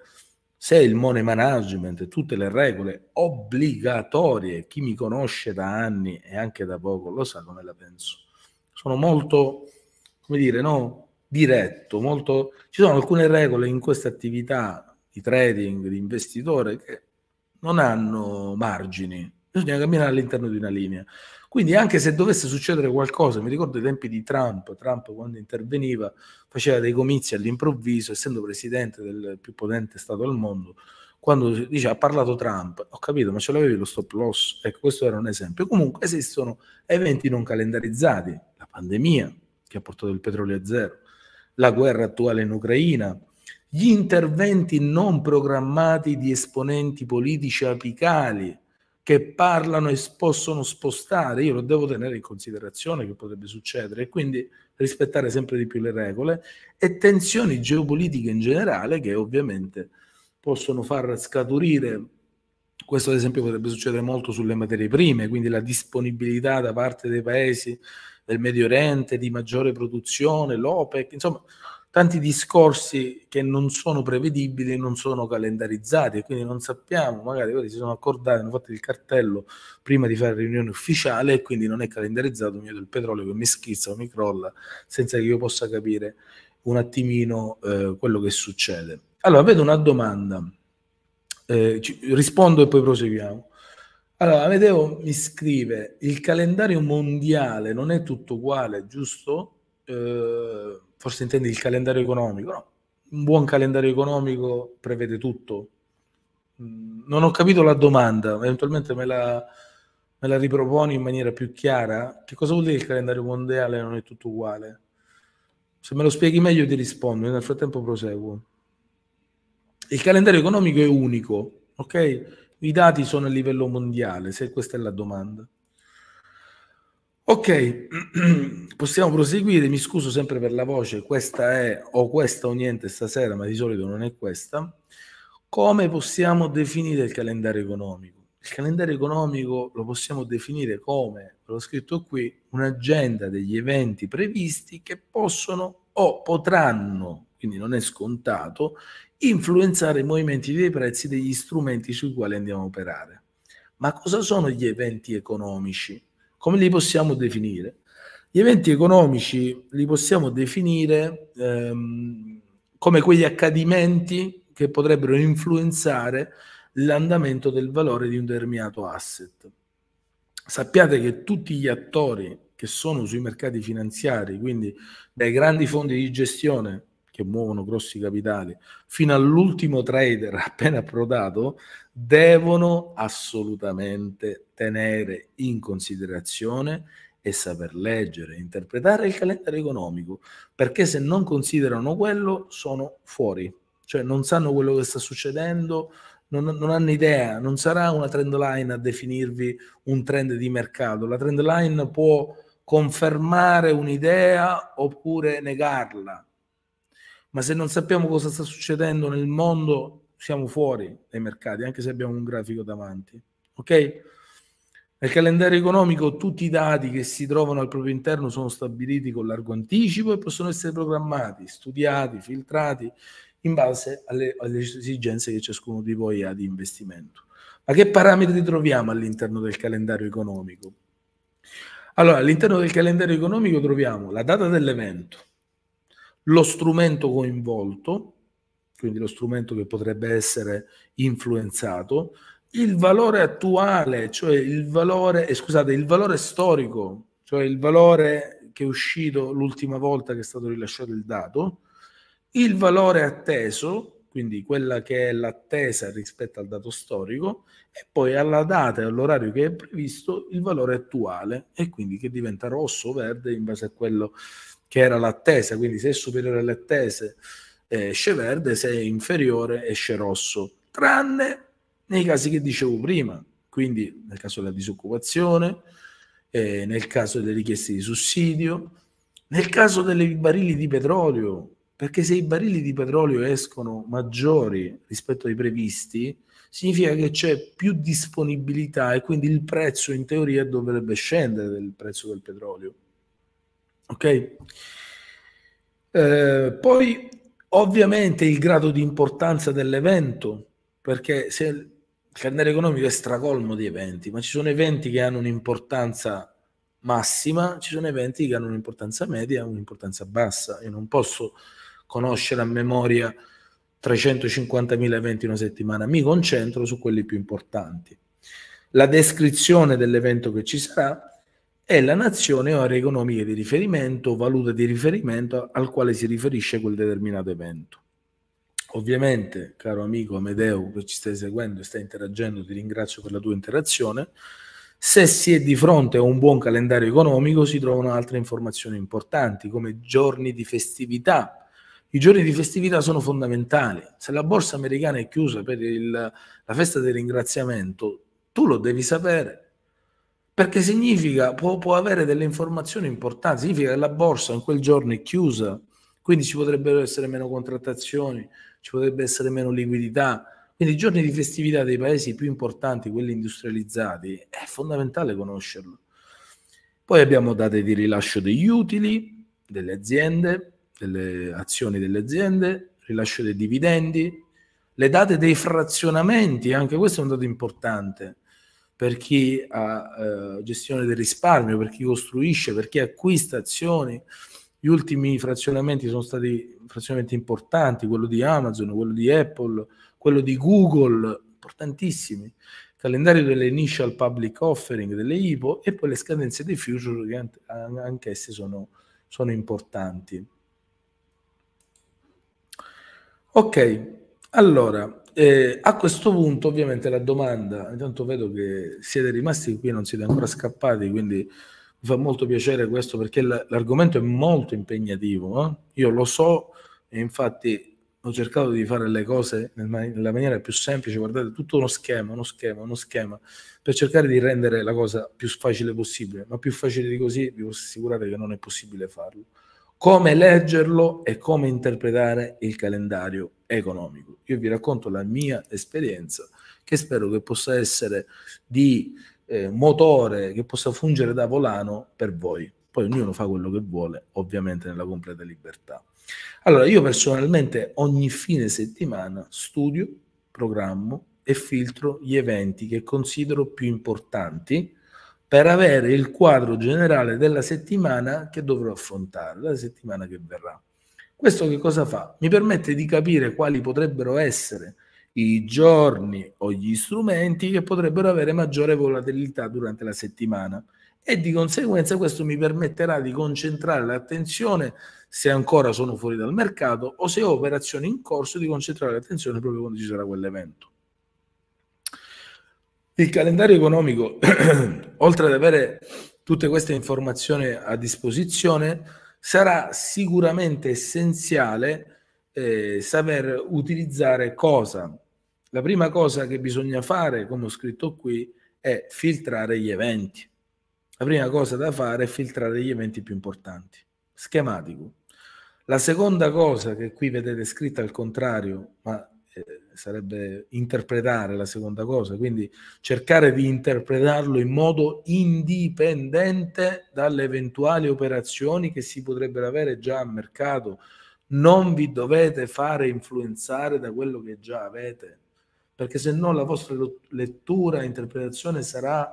se il money management, tutte le regole obbligatorie, chi mi conosce da anni e anche da poco lo sa come la penso. Sono molto, come dire, no? diretto, molto... ci sono alcune regole in questa attività di trading, di investitore, che non hanno margini, bisogna camminare all'interno di una linea. Quindi anche se dovesse succedere qualcosa, mi ricordo i tempi di Trump, Trump quando interveniva faceva dei comizi all'improvviso, essendo presidente del più potente Stato al mondo, quando dice ha parlato Trump, ho capito, ma ce l'avevi lo stop loss? Ecco, questo era un esempio. Comunque esistono eventi non calendarizzati, la pandemia che ha portato il petrolio a zero, la guerra attuale in Ucraina, gli interventi non programmati di esponenti politici apicali, che parlano e possono spostare, io lo devo tenere in considerazione che potrebbe succedere e quindi rispettare sempre di più le regole e tensioni geopolitiche in generale che ovviamente possono far scaturire, questo ad esempio potrebbe succedere molto sulle materie prime, quindi la disponibilità da parte dei paesi del Medio Oriente di maggiore produzione, l'OPEC, insomma tanti discorsi che non sono prevedibili, non sono calendarizzati, quindi non sappiamo, magari ora si sono accordati, hanno fatto il cartello prima di fare riunione ufficiale e quindi non è calendarizzato, mi del petrolio che mi schizza, o mi crolla, senza che io possa capire un attimino eh, quello che succede. Allora, vedo una domanda, eh, ci, rispondo e poi proseguiamo. Allora, Amedeo mi scrive, il calendario mondiale non è tutto uguale, giusto? Eh, Forse intendi il calendario economico? No, un buon calendario economico prevede tutto. Mm, non ho capito la domanda, eventualmente me la, me la riproponi in maniera più chiara. Che cosa vuol dire il calendario mondiale non è tutto uguale? Se me lo spieghi meglio ti rispondo, nel frattempo proseguo. Il calendario economico è unico, ok? I dati sono a livello mondiale, se questa è la domanda. Ok, possiamo proseguire. Mi scuso sempre per la voce, questa è o questa o niente stasera, ma di solito non è questa. Come possiamo definire il calendario economico? Il calendario economico lo possiamo definire come, l'ho scritto qui, un'agenda degli eventi previsti che possono o potranno, quindi non è scontato, influenzare i movimenti dei prezzi degli strumenti sui quali andiamo a operare. Ma cosa sono gli eventi economici? Come li possiamo definire? Gli eventi economici li possiamo definire ehm, come quegli accadimenti che potrebbero influenzare l'andamento del valore di un determinato asset. Sappiate che tutti gli attori che sono sui mercati finanziari, quindi dai grandi fondi di gestione che muovono grossi capitali, fino all'ultimo trader appena approdato, devono assolutamente tenere in considerazione e saper leggere, interpretare il calendario economico, perché se non considerano quello sono fuori, cioè non sanno quello che sta succedendo, non, non, hanno idea, non sarà una trend line a definirvi un trend di mercato, la trend line può confermare un'idea oppure negarla, ma se non sappiamo cosa sta succedendo nel mondo, siamo fuori dai mercati, anche se abbiamo un grafico davanti. Ok? Nel calendario economico tutti i dati che si trovano al proprio interno sono stabiliti con largo anticipo e possono essere programmati, studiati, filtrati in base alle, alle esigenze che ciascuno di voi ha di investimento. Ma che parametri troviamo all'interno del calendario economico? Allora, all'interno del calendario economico troviamo la data dell'evento, lo strumento coinvolto, quindi lo strumento che potrebbe essere influenzato, il valore attuale, cioè il valore, eh, scusate, il valore storico, cioè il valore che è uscito l'ultima volta che è stato rilasciato il dato, il valore atteso, quindi quella che è l'attesa rispetto al dato storico, e poi alla data e all'orario che è previsto il valore attuale, e quindi che diventa rosso o verde in base a quello che che era l'attesa, quindi se è superiore alle all'attese eh, esce verde, se è inferiore esce rosso, tranne nei casi che dicevo prima, quindi nel caso della disoccupazione, eh, nel caso delle richieste di sussidio, nel caso dei barili di petrolio, perché se i barili di petrolio escono maggiori rispetto ai previsti, significa che c'è più disponibilità e quindi il prezzo in teoria dovrebbe scendere del prezzo del petrolio. Ok? Eh, poi ovviamente il grado di importanza dell'evento, perché se il carnere economico è stracolmo di eventi, ma ci sono eventi che hanno un'importanza massima, ci sono eventi che hanno un'importanza media, un'importanza bassa. Io non posso conoscere a memoria 350.000 eventi in una settimana, mi concentro su quelli più importanti. La descrizione dell'evento che ci sarà è la nazione o area economica di riferimento o valuta di riferimento al quale si riferisce quel determinato evento. Ovviamente, caro amico Amedeo, che ci stai seguendo e stai interagendo, ti ringrazio per la tua interazione. Se si è di fronte a un buon calendario economico, si trovano altre informazioni importanti, come giorni di festività, i giorni di festività sono fondamentali. Se la borsa americana è chiusa per il, la festa del ringraziamento, tu lo devi sapere perché significa, può, può, avere delle informazioni importanti, significa che la borsa in quel giorno è chiusa, quindi ci potrebbero essere meno contrattazioni, ci potrebbe essere meno liquidità, quindi i giorni di festività dei paesi più importanti, quelli industrializzati, è fondamentale conoscerlo. Poi abbiamo date di rilascio degli utili delle aziende, delle azioni delle aziende, rilascio dei dividendi, le date dei frazionamenti, anche questo è un dato importante per chi ha eh, gestione del risparmio, per chi costruisce, per chi acquista azioni. Gli ultimi frazionamenti sono stati frazionamenti importanti, quello di Amazon, quello di Apple, quello di Google, importantissimi. Calendario delle initial public offering, delle IPO e poi le scadenze dei future che anch'esse sono, sono importanti. Ok, allora eh, a questo punto, ovviamente, la domanda, intanto vedo che siete rimasti qui, non siete ancora scappati, quindi mi fa molto piacere questo perché l'argomento è molto impegnativo. Eh? Io lo so e infatti ho cercato di fare le cose nella maniera più semplice, guardate, tutto uno schema, uno schema, uno schema, per cercare di rendere la cosa più facile possibile, ma più facile di così vi posso assicurare che non è possibile farlo. Come leggerlo e come interpretare il calendario economico. Io vi racconto la mia esperienza che spero che possa essere di eh, motore, che possa fungere da volano per voi. Poi ognuno fa quello che vuole, ovviamente nella completa libertà. Allora, io personalmente ogni fine settimana studio, programmo e filtro gli eventi che considero più importanti per avere il quadro generale della settimana che dovrò affrontare, la settimana che verrà. Questo che cosa fa? Mi permette di capire quali potrebbero essere i giorni o gli strumenti che potrebbero avere maggiore volatilità durante la settimana e di conseguenza questo mi permetterà di concentrare l'attenzione se ancora sono fuori dal mercato o se ho operazioni in corso di concentrare l'attenzione proprio quando ci sarà quell'evento. Il calendario economico, oltre ad avere tutte queste informazioni a disposizione, sarà sicuramente essenziale eh, saper utilizzare cosa. La prima cosa che bisogna fare, come ho scritto qui, è filtrare gli eventi. La prima cosa da fare è filtrare gli eventi più importanti. Schematico. La seconda cosa che qui vedete scritta al contrario, ma eh, sarebbe interpretare la seconda cosa, quindi cercare di interpretarlo in modo indipendente dalle eventuali operazioni che si potrebbero avere già a mercato. Non vi dovete fare influenzare da quello che già avete, perché se no la vostra lettura, interpretazione sarà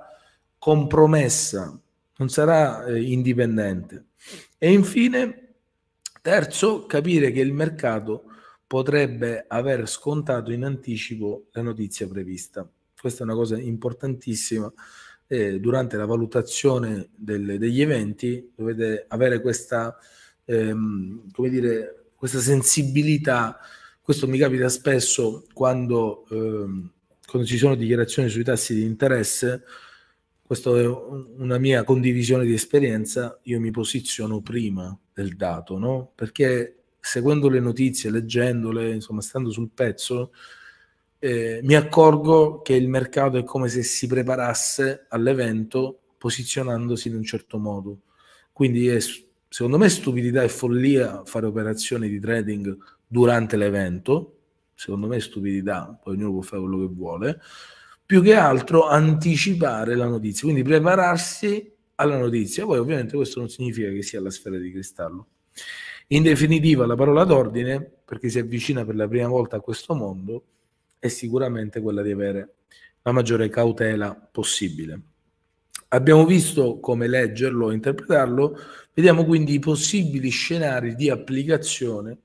compromessa, non sarà eh, indipendente. E infine, terzo, capire che il mercato potrebbe aver scontato in anticipo la notizia prevista. Questa è una cosa importantissima. Eh, durante la valutazione del, degli eventi dovete avere questa, ehm, come dire, questa sensibilità. Questo mi capita spesso quando, ehm, quando ci sono dichiarazioni sui tassi di interesse. Questa è una mia condivisione di esperienza. Io mi posiziono prima del dato, no? perché seguendo le notizie, leggendole, insomma, stando sul pezzo, eh, mi accorgo che il mercato è come se si preparasse all'evento posizionandosi in un certo modo. Quindi è, secondo me, è stupidità e follia fare operazioni di trading durante l'evento. Secondo me è stupidità, poi ognuno può fare quello che vuole. Più che altro anticipare la notizia, quindi prepararsi alla notizia. Poi ovviamente questo non significa che sia la sfera di cristallo. In definitiva, la parola d'ordine, per chi si avvicina per la prima volta a questo mondo, è sicuramente quella di avere la maggiore cautela possibile. Abbiamo visto come leggerlo e interpretarlo, vediamo quindi i possibili scenari di applicazione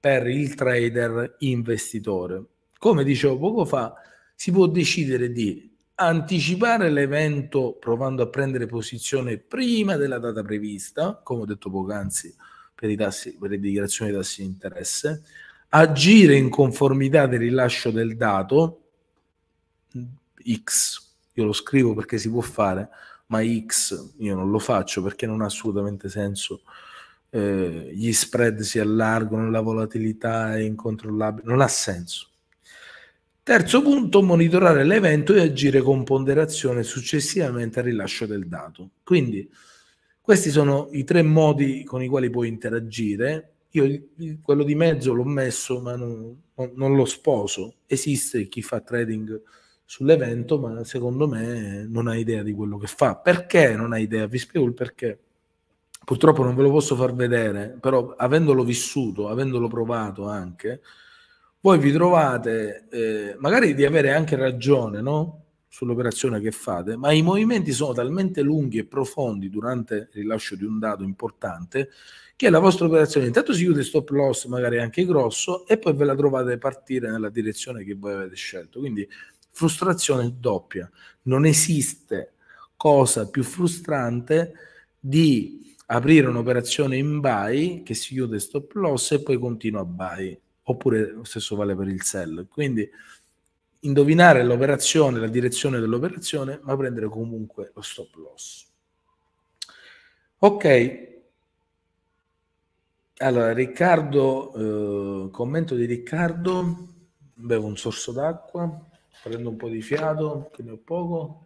per il trader investitore. Come dicevo poco fa, si può decidere di anticipare l'evento provando a prendere posizione prima della data prevista, come ho detto poc'anzi, per, i tassi, per le dichiarazioni dei tassi di interesse, agire in conformità del rilascio del dato X, io lo scrivo perché si può fare, ma X io non lo faccio perché non ha assolutamente senso eh, gli spread si allargano, la volatilità è incontrollabile, non ha senso. Terzo punto, monitorare l'evento e agire con ponderazione successivamente al rilascio del dato. Quindi questi sono i tre modi con i quali puoi interagire. Io quello di mezzo l'ho messo, ma non, non lo sposo. Esiste chi fa trading sull'evento, ma secondo me non ha idea di quello che fa. Perché non ha idea? Vi spiego il perché. Purtroppo non ve lo posso far vedere, però avendolo vissuto, avendolo provato anche, voi vi trovate eh, magari di avere anche ragione, no? sull'operazione che fate, ma i movimenti sono talmente lunghi e profondi durante il rilascio di un dato importante che la vostra operazione intanto si chiude stop loss magari anche grosso e poi ve la trovate partire nella direzione che voi avete scelto. Quindi frustrazione doppia. Non esiste cosa più frustrante di aprire un'operazione in buy che si chiude stop loss e poi continua a buy, oppure lo stesso vale per il sell. Quindi indovinare l'operazione, la direzione dell'operazione, ma prendere comunque lo stop loss. Ok, allora Riccardo, eh, commento di Riccardo, bevo un sorso d'acqua, prendo un po' di fiato, che ne ho poco.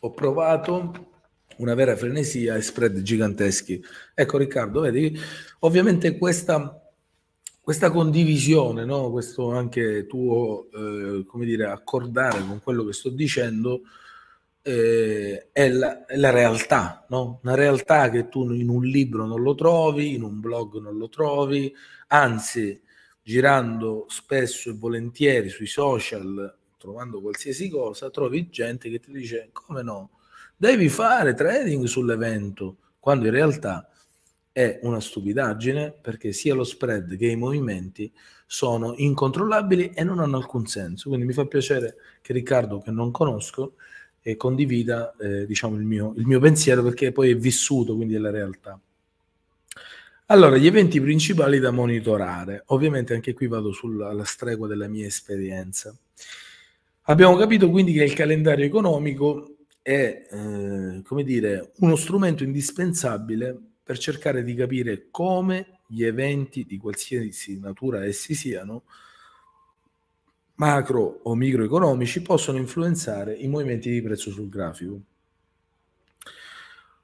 Ho provato una vera frenesia e spread giganteschi. Ecco Riccardo, vedi, ovviamente questa questa condivisione, no? questo anche tuo, eh, come dire, accordare con quello che sto dicendo, eh, è, la, è, la, realtà, no? una realtà che tu in un libro non lo trovi, in un blog non lo trovi, anzi girando spesso e volentieri sui social, trovando qualsiasi cosa, trovi gente che ti dice come no, devi fare trading sull'evento, quando in realtà è una stupidaggine perché sia lo spread che i movimenti sono incontrollabili e non hanno alcun senso. Quindi mi fa piacere che Riccardo, che non conosco, eh, condivida eh, diciamo il, mio, il mio pensiero perché poi è vissuto, quindi è la realtà. Allora, gli eventi principali da monitorare. Ovviamente anche qui vado sulla, stregua della mia esperienza. Abbiamo capito quindi che il calendario economico è eh, come dire, uno strumento indispensabile per cercare di capire come gli eventi di qualsiasi natura essi siano, macro o microeconomici, possono influenzare i movimenti di prezzo sul grafico.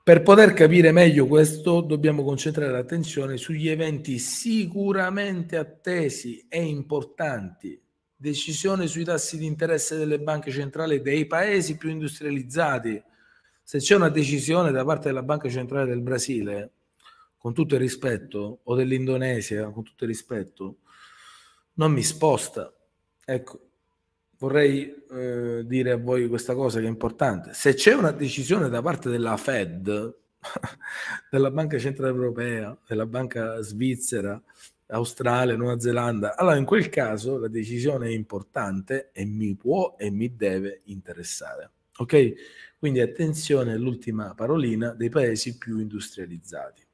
Per poter capire meglio questo dobbiamo concentrare l'attenzione sugli eventi sicuramente attesi e importanti. Decisione sui tassi di interesse delle banche centrali dei paesi più industrializzati, se c'è una decisione da parte della Banca Centrale del Brasile, con tutto il rispetto, o dell'Indonesia, con tutto il rispetto, non mi sposta. Ecco, vorrei eh, dire a voi questa cosa che è importante. Se c'è una decisione da parte della Fed, della Banca Centrale Europea, della Banca Svizzera, Australia, Nuova Zelanda. Allora in quel caso la decisione è importante e mi può e mi deve interessare. Ok? Quindi attenzione all'ultima parolina dei paesi più industrializzati.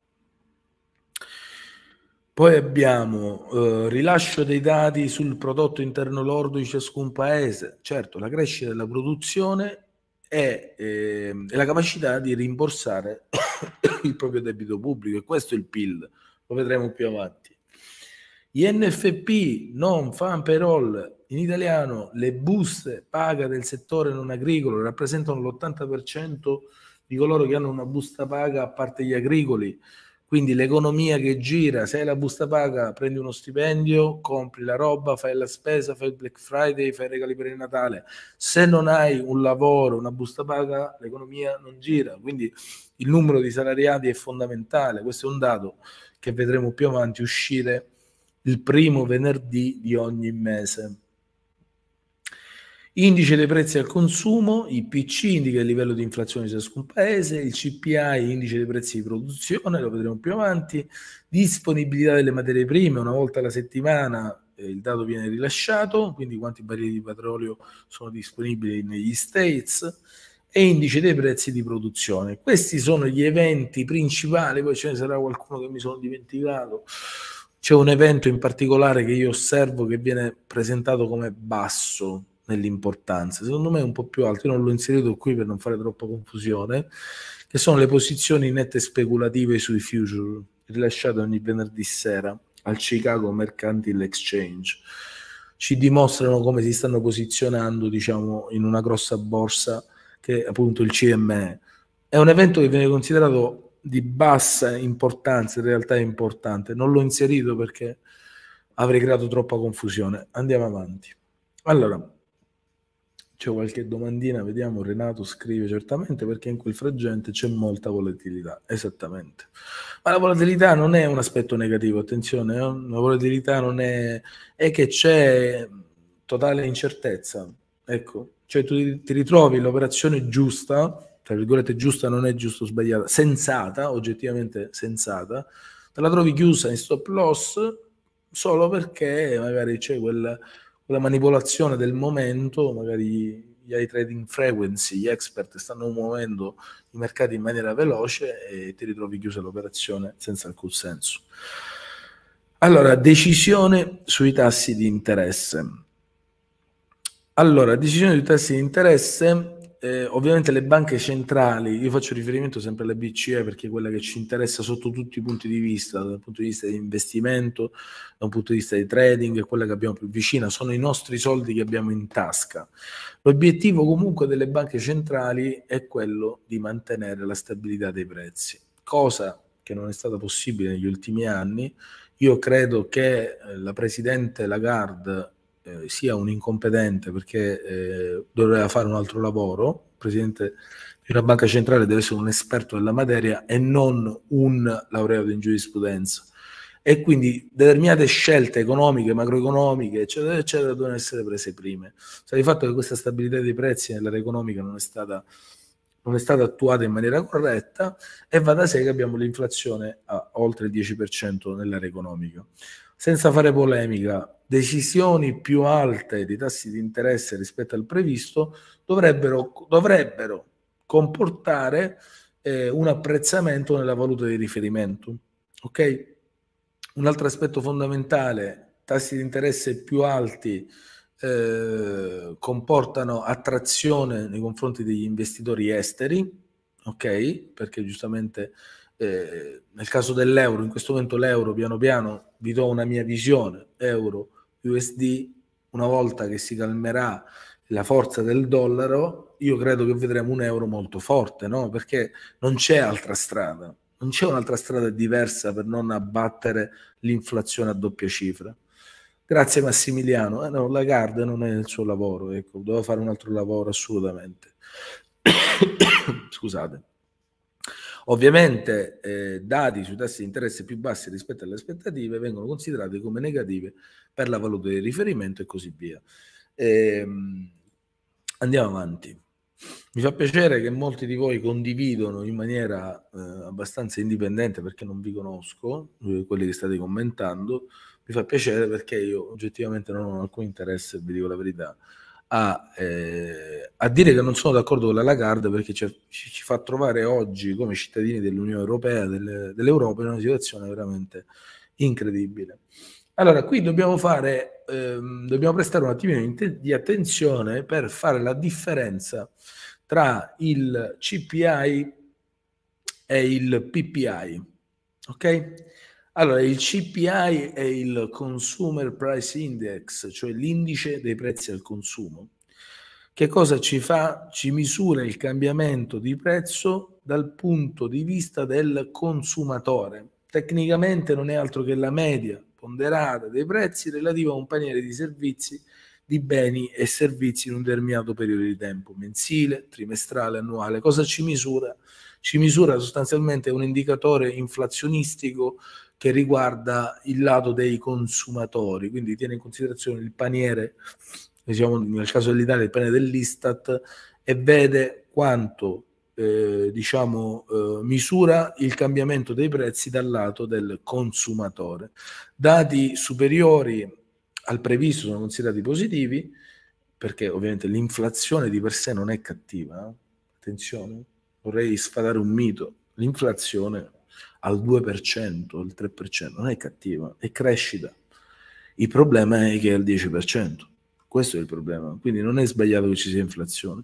Poi abbiamo eh, rilascio dei dati sul prodotto interno lordo di ciascun paese. Certo, la crescita della produzione e eh, la capacità di rimborsare il proprio debito pubblico e questo è il PIL, lo vedremo più avanti. INFP, NFP, non fan payroll, in italiano le buste paga del settore non agricolo rappresentano l'80% di coloro che hanno una busta paga a parte gli agricoli. Quindi l'economia che gira, se hai la busta paga prendi uno stipendio, compri la roba, fai la spesa, fai il Black Friday, fai i regali per il Natale. Se non hai un lavoro, una busta paga, l'economia non gira. Quindi il numero di salariati è fondamentale. Questo è un dato che vedremo più avanti uscire il primo venerdì di ogni mese. Indice dei prezzi al consumo, il PC indica il livello di inflazione di ciascun paese, il CPI indice dei prezzi di produzione, lo vedremo più avanti, disponibilità delle materie prime, una volta alla settimana eh, il dato viene rilasciato, quindi quanti barili di petrolio sono disponibili negli States e indice dei prezzi di produzione. Questi sono gli eventi principali, poi ce ne sarà qualcuno che mi sono dimenticato. C'è un evento in particolare che io osservo che viene presentato come basso, nell'importanza, secondo me è un po' più alto, io non l'ho inserito qui per non fare troppa confusione, che sono le posizioni nette speculative sui future rilasciate ogni venerdì sera al Chicago Mercantile Exchange. Ci dimostrano come si stanno posizionando, diciamo, in una grossa borsa che è appunto il CME. È un evento che viene considerato di bassa importanza, in realtà è importante. Non l'ho inserito perché avrei creato troppa confusione. Andiamo avanti. Allora, c'è qualche domandina, vediamo, Renato scrive certamente perché in quel frangente c'è molta volatilità, esattamente. Ma la volatilità non è un aspetto negativo, attenzione, eh? la volatilità non è, è che c'è totale incertezza, ecco, cioè tu ti ritrovi l'operazione giusta, tra virgolette giusta non è giusto o sbagliata, sensata, oggettivamente sensata, te la trovi chiusa in stop loss solo perché magari c'è quel quella manipolazione del momento, magari gli high trading frequency, gli expert stanno muovendo i mercati in maniera veloce e ti ritrovi chiusa l'operazione senza alcun senso. Allora, decisione sui tassi di interesse. Allora, decisione sui tassi di interesse eh, ovviamente le banche centrali, io faccio riferimento sempre alla BCE perché è quella che ci interessa sotto tutti i punti di vista, dal punto di vista di investimento, da un punto di vista di trading, è quella che abbiamo più vicina, sono i nostri soldi che abbiamo in tasca. L'obiettivo comunque delle banche centrali è quello di mantenere la stabilità dei prezzi, cosa che non è stata possibile negli ultimi anni. Io credo che eh, la Presidente Lagarde eh, sia un incompetente perché eh, doveva fare un altro lavoro, il presidente di una banca centrale deve essere un esperto della materia e non un laureato in giurisprudenza. E quindi determinate scelte economiche, macroeconomiche, eccetera, eccetera, devono essere prese prime. Sta cioè, di fatto che questa stabilità dei prezzi nell'area economica non è stata non è stata attuata in maniera corretta e va da sé che abbiamo l'inflazione a oltre il 10% nell'area economica. Senza fare polemica, decisioni più alte di tassi di interesse rispetto al previsto dovrebbero, dovrebbero comportare eh, un apprezzamento nella valuta di riferimento. Okay? Un altro aspetto fondamentale, tassi di interesse più alti eh, comportano attrazione nei confronti degli investitori esteri, okay? perché giustamente eh, nel caso dell'euro, in questo momento l'euro piano piano, vi do una mia visione, euro USD, una volta che si calmerà la forza del dollaro, io credo che vedremo un euro molto forte, no? perché non c'è altra strada, non c'è un'altra strada diversa per non abbattere l'inflazione a doppia cifra. Grazie Massimiliano, eh no, Lagarde non è il suo lavoro, ecco, doveva fare un altro lavoro assolutamente. Scusate. Ovviamente eh, dati sui tassi di interesse più bassi rispetto alle aspettative vengono considerati come negative per la valuta di riferimento e così via. Ehm, andiamo avanti. Mi fa piacere che molti di voi condividono in maniera eh, abbastanza indipendente perché non vi conosco, eh, quelli che state commentando. Mi fa piacere perché io oggettivamente non ho alcun interesse, vi dico la verità, a eh, a dire che non sono d'accordo con la Lagarde perché ci, ci fa trovare oggi come cittadini dell'Unione Europea, delle, dell'Europa, in una situazione veramente incredibile. Allora, qui dobbiamo, fare, ehm, dobbiamo prestare un attimino di, attenzione per fare la differenza tra il CPI e il PPI. Ok? Allora, il CPI è il Consumer Price Index, cioè l'indice dei prezzi al consumo che cosa ci fa? Ci misura il cambiamento di prezzo dal punto di vista del consumatore. Tecnicamente non è altro che la media ponderata dei prezzi relativa a un paniere di servizi, di beni e servizi in un determinato periodo di tempo, mensile, trimestrale, annuale. Cosa ci misura? Ci misura sostanzialmente un indicatore inflazionistico che riguarda il lato dei consumatori, quindi tiene in considerazione il paniere siamo nel caso dell'Italia il pane dell'Istat e vede quanto eh, diciamo, eh, misura il cambiamento dei prezzi dal lato del consumatore. Dati superiori al previsto sono considerati positivi perché ovviamente l'inflazione di per sé non è cattiva, eh. attenzione, vorrei sfadare un mito, l'inflazione al 2%, al 3% non è cattiva, è crescita. Il problema è che è al 10%. Questo è il problema. Quindi non è sbagliato che ci sia inflazione.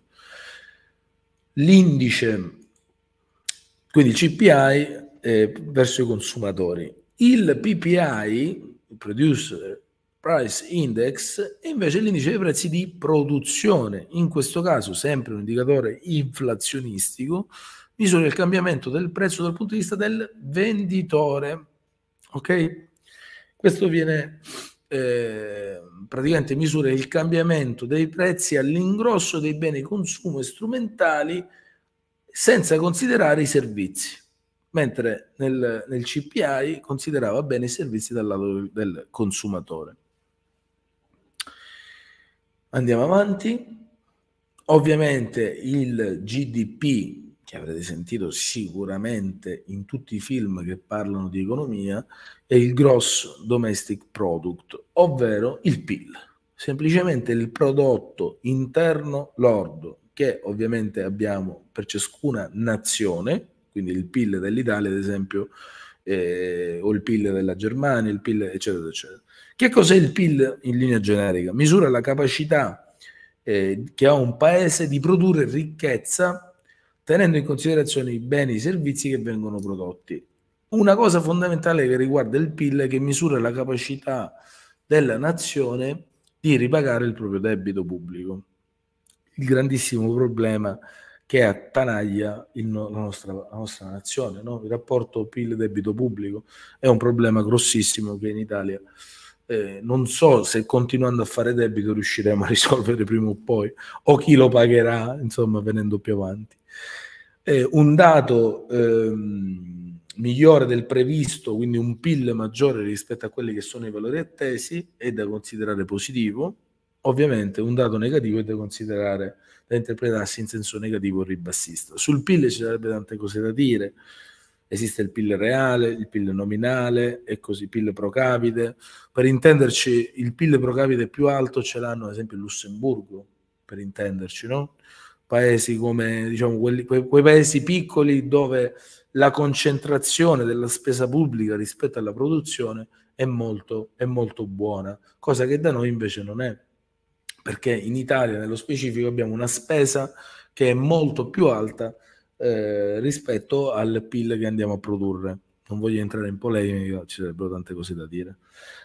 L'indice, quindi il CPI è verso i consumatori. Il PPI, il Producer Price Index, è invece l'indice dei prezzi di produzione. In questo caso sempre un indicatore inflazionistico, misura il cambiamento del prezzo dal punto di vista del venditore. Ok? Questo viene Ehm, praticamente misura il cambiamento dei prezzi all'ingrosso dei beni consumo e strumentali senza considerare i servizi, mentre nel, nel CPI considerava bene i servizi dal lato del consumatore. Andiamo avanti. Ovviamente il GDP che avrete sentito sicuramente in tutti i film che parlano di economia, è il gross domestic product, ovvero il PIL, semplicemente il prodotto interno lordo che ovviamente abbiamo per ciascuna nazione, quindi il PIL dell'Italia ad esempio, eh, o il PIL della Germania, il PIL eccetera eccetera. Che cos'è il PIL in linea generica? Misura la capacità eh, che ha un paese di produrre ricchezza tenendo in considerazione i beni e i servizi che vengono prodotti. Una cosa fondamentale che riguarda il PIL è che misura la capacità della nazione di ripagare il proprio debito pubblico. Il grandissimo problema che attanaglia no- la, nostra, la, nostra, nazione, no? il rapporto PIL-debito pubblico è un problema grossissimo che in Italia eh, non so se continuando a fare debito riusciremo a risolvere prima o poi, o chi lo pagherà, insomma, venendo più avanti. Eh, un dato ehm, migliore del previsto, quindi un PIL maggiore rispetto a quelli che sono i valori attesi, è da considerare positivo. Ovviamente un dato negativo è da considerare, da interpretarsi in senso negativo o ribassista. Sul PIL ci sarebbe tante cose da dire. Esiste il PIL reale, il PIL nominale e così PIL pro capite. Per intenderci, il PIL pro capite più alto ce l'hanno ad esempio il Lussemburgo, per intenderci, no? paesi come diciamo, quelli, quei, quei paesi piccoli dove la concentrazione della spesa pubblica rispetto alla produzione è molto, è molto buona, cosa che da noi invece non è, perché in Italia nello specifico abbiamo una spesa che è molto più alta eh, rispetto al PIL che andiamo a produrre. Non voglio entrare in polemica, ci sarebbero tante cose da dire.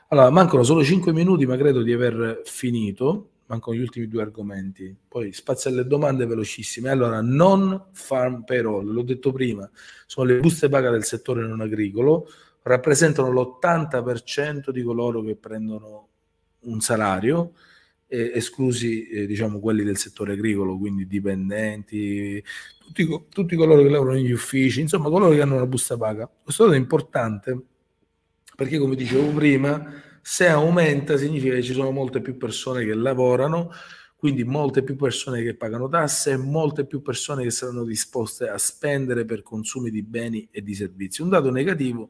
Allora, mancano solo 5 minuti, ma credo di aver finito mancano gli ultimi due argomenti. Poi spazio alle domande velocissime. Allora, non farm payroll, l'ho detto prima, sono le buste paga del settore non agricolo, rappresentano l'80% di coloro che prendono un salario, eh, esclusi eh, diciamo, quelli del settore agricolo, quindi dipendenti, tutti, tutti, coloro che lavorano negli uffici, insomma coloro che hanno una busta paga. Questo è importante perché, come dicevo prima, se aumenta significa che ci sono molte più persone che lavorano, quindi molte più persone che pagano tasse e molte più persone che saranno disposte a spendere per consumi di beni e di servizi. Un dato negativo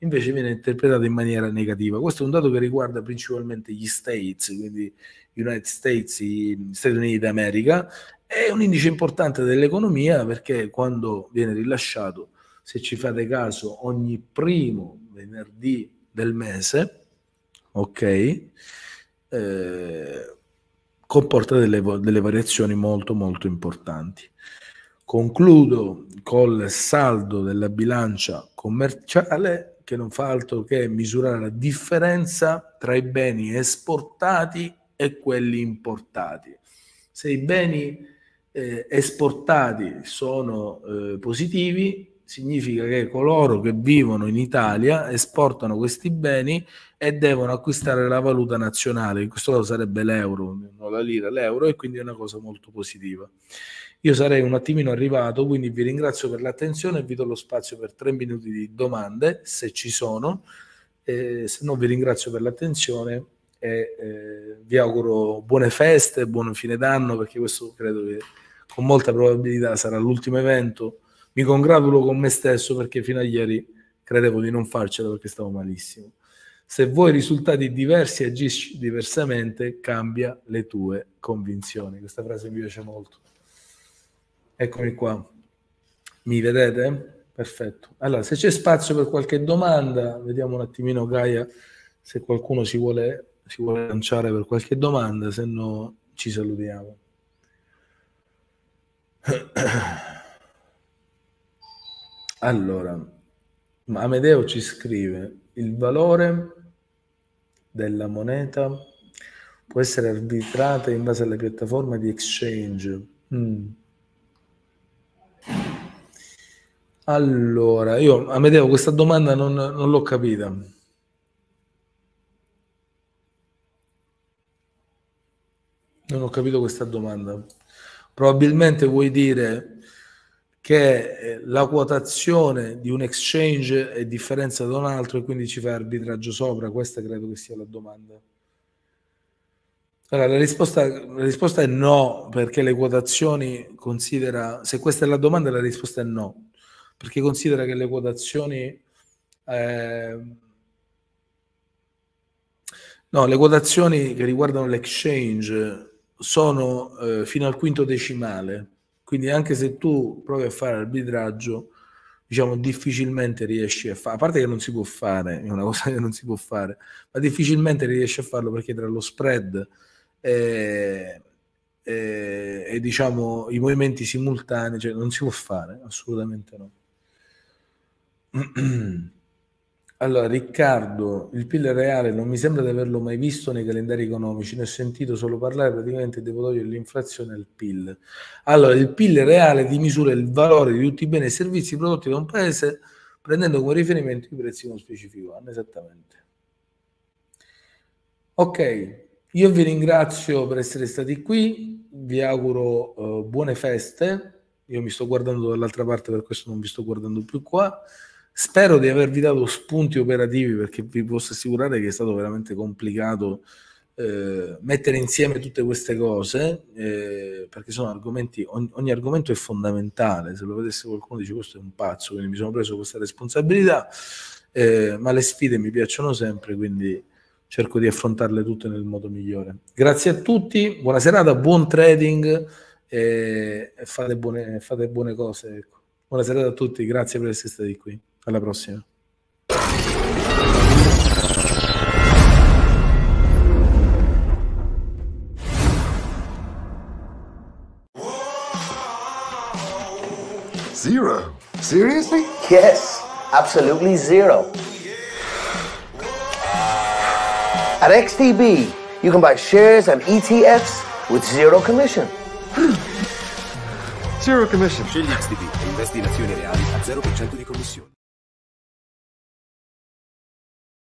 invece viene interpretato in maniera negativa. Questo è un dato che riguarda principalmente gli States, quindi United States, gli Stati Uniti d'America, è un indice importante dell'economia perché quando viene rilasciato, se ci fate caso, ogni primo venerdì del mese, ok? Eh, comporta delle, delle, variazioni molto molto importanti. Concludo col saldo della bilancia commerciale che non fa altro che misurare la differenza tra i beni esportati e quelli importati. Se i beni eh, esportati sono eh, positivi, significa che coloro che vivono in Italia esportano questi beni e devono acquistare la valuta nazionale, in questo caso sarebbe l'euro, non la lira, l'euro, e quindi è una cosa molto positiva. Io sarei un attimino arrivato, quindi vi ringrazio per l'attenzione e vi do lo spazio per tre minuti di domande, se ci sono, eh, se no vi ringrazio per l'attenzione e eh, vi auguro buone feste, buon fine d'anno, perché questo credo che con molta probabilità sarà l'ultimo evento mi congratulo con me stesso perché fino a ieri credevo di non farcela perché stavo malissimo. Se vuoi risultati diversi, agisci diversamente, cambia le tue convinzioni. Questa frase mi piace molto. Eccomi qua. Mi vedete? Perfetto. Allora, se c'è spazio per qualche domanda, vediamo un attimino Gaia se qualcuno si vuole, si vuole lanciare per qualche domanda, se no ci salutiamo. Allora, Amedeo ci scrive il valore della moneta può essere arbitrata in base alle piattaforme di exchange. Mm. Allora, io Amedeo questa domanda non, non l'ho capita. Non ho capito questa domanda. Probabilmente vuoi dire che eh, la quotazione di un exchange è differenza da un altro e quindi ci fa arbitraggio sopra? Questa credo che sia la domanda. Allora, la risposta, la risposta è no, perché le quotazioni considera, se questa è la domanda, la risposta è no, perché considera che le quotazioni... Eh, No, le quotazioni che riguardano l'exchange sono eh, fino al quinto decimale, quindi anche se tu provi a fare arbitraggio, diciamo difficilmente riesci a fare, a parte che non si può fare, è una cosa che non si può fare, ma difficilmente riesci a farlo perché tra lo spread e, e, e diciamo i movimenti simultanei, cioè non si può fare, assolutamente no. Allora, Riccardo, il PIL reale non mi sembra di averlo mai visto nei calendari economici, ne ho sentito solo parlare praticamente devo togliere l'inflazione al PIL. Allora, il PIL reale misura il valore di tutti i beni e servizi prodotti da un paese prendendo come riferimento i prezzi specifico anno Esattamente. Ok, io vi ringrazio per essere stati qui, vi auguro uh, buone feste, io mi sto guardando dall'altra parte per questo non vi sto guardando più qua. Spero di avervi dato spunti operativi perché vi posso assicurare che è stato veramente complicato eh, mettere insieme tutte queste cose eh, perché sono argomenti, ogni, ogni, argomento è fondamentale. Se lo vedesse qualcuno dice questo è un pazzo, quindi mi sono preso questa responsabilità, eh, ma le sfide mi piacciono sempre, quindi cerco di affrontarle tutte nel modo migliore. Grazie a tutti, buona serata, buon trading eh, e fate buone, fate buone cose. Ecco. Buona serata a tutti, grazie per essere stati qui. Hasta la próxima. Zero. Seriously? Yes, absolutely zero. At XTB, you can buy shares and ETFs with zero commission. zero commission. Scegli XTB investi in azioni reali a 0% di commissione.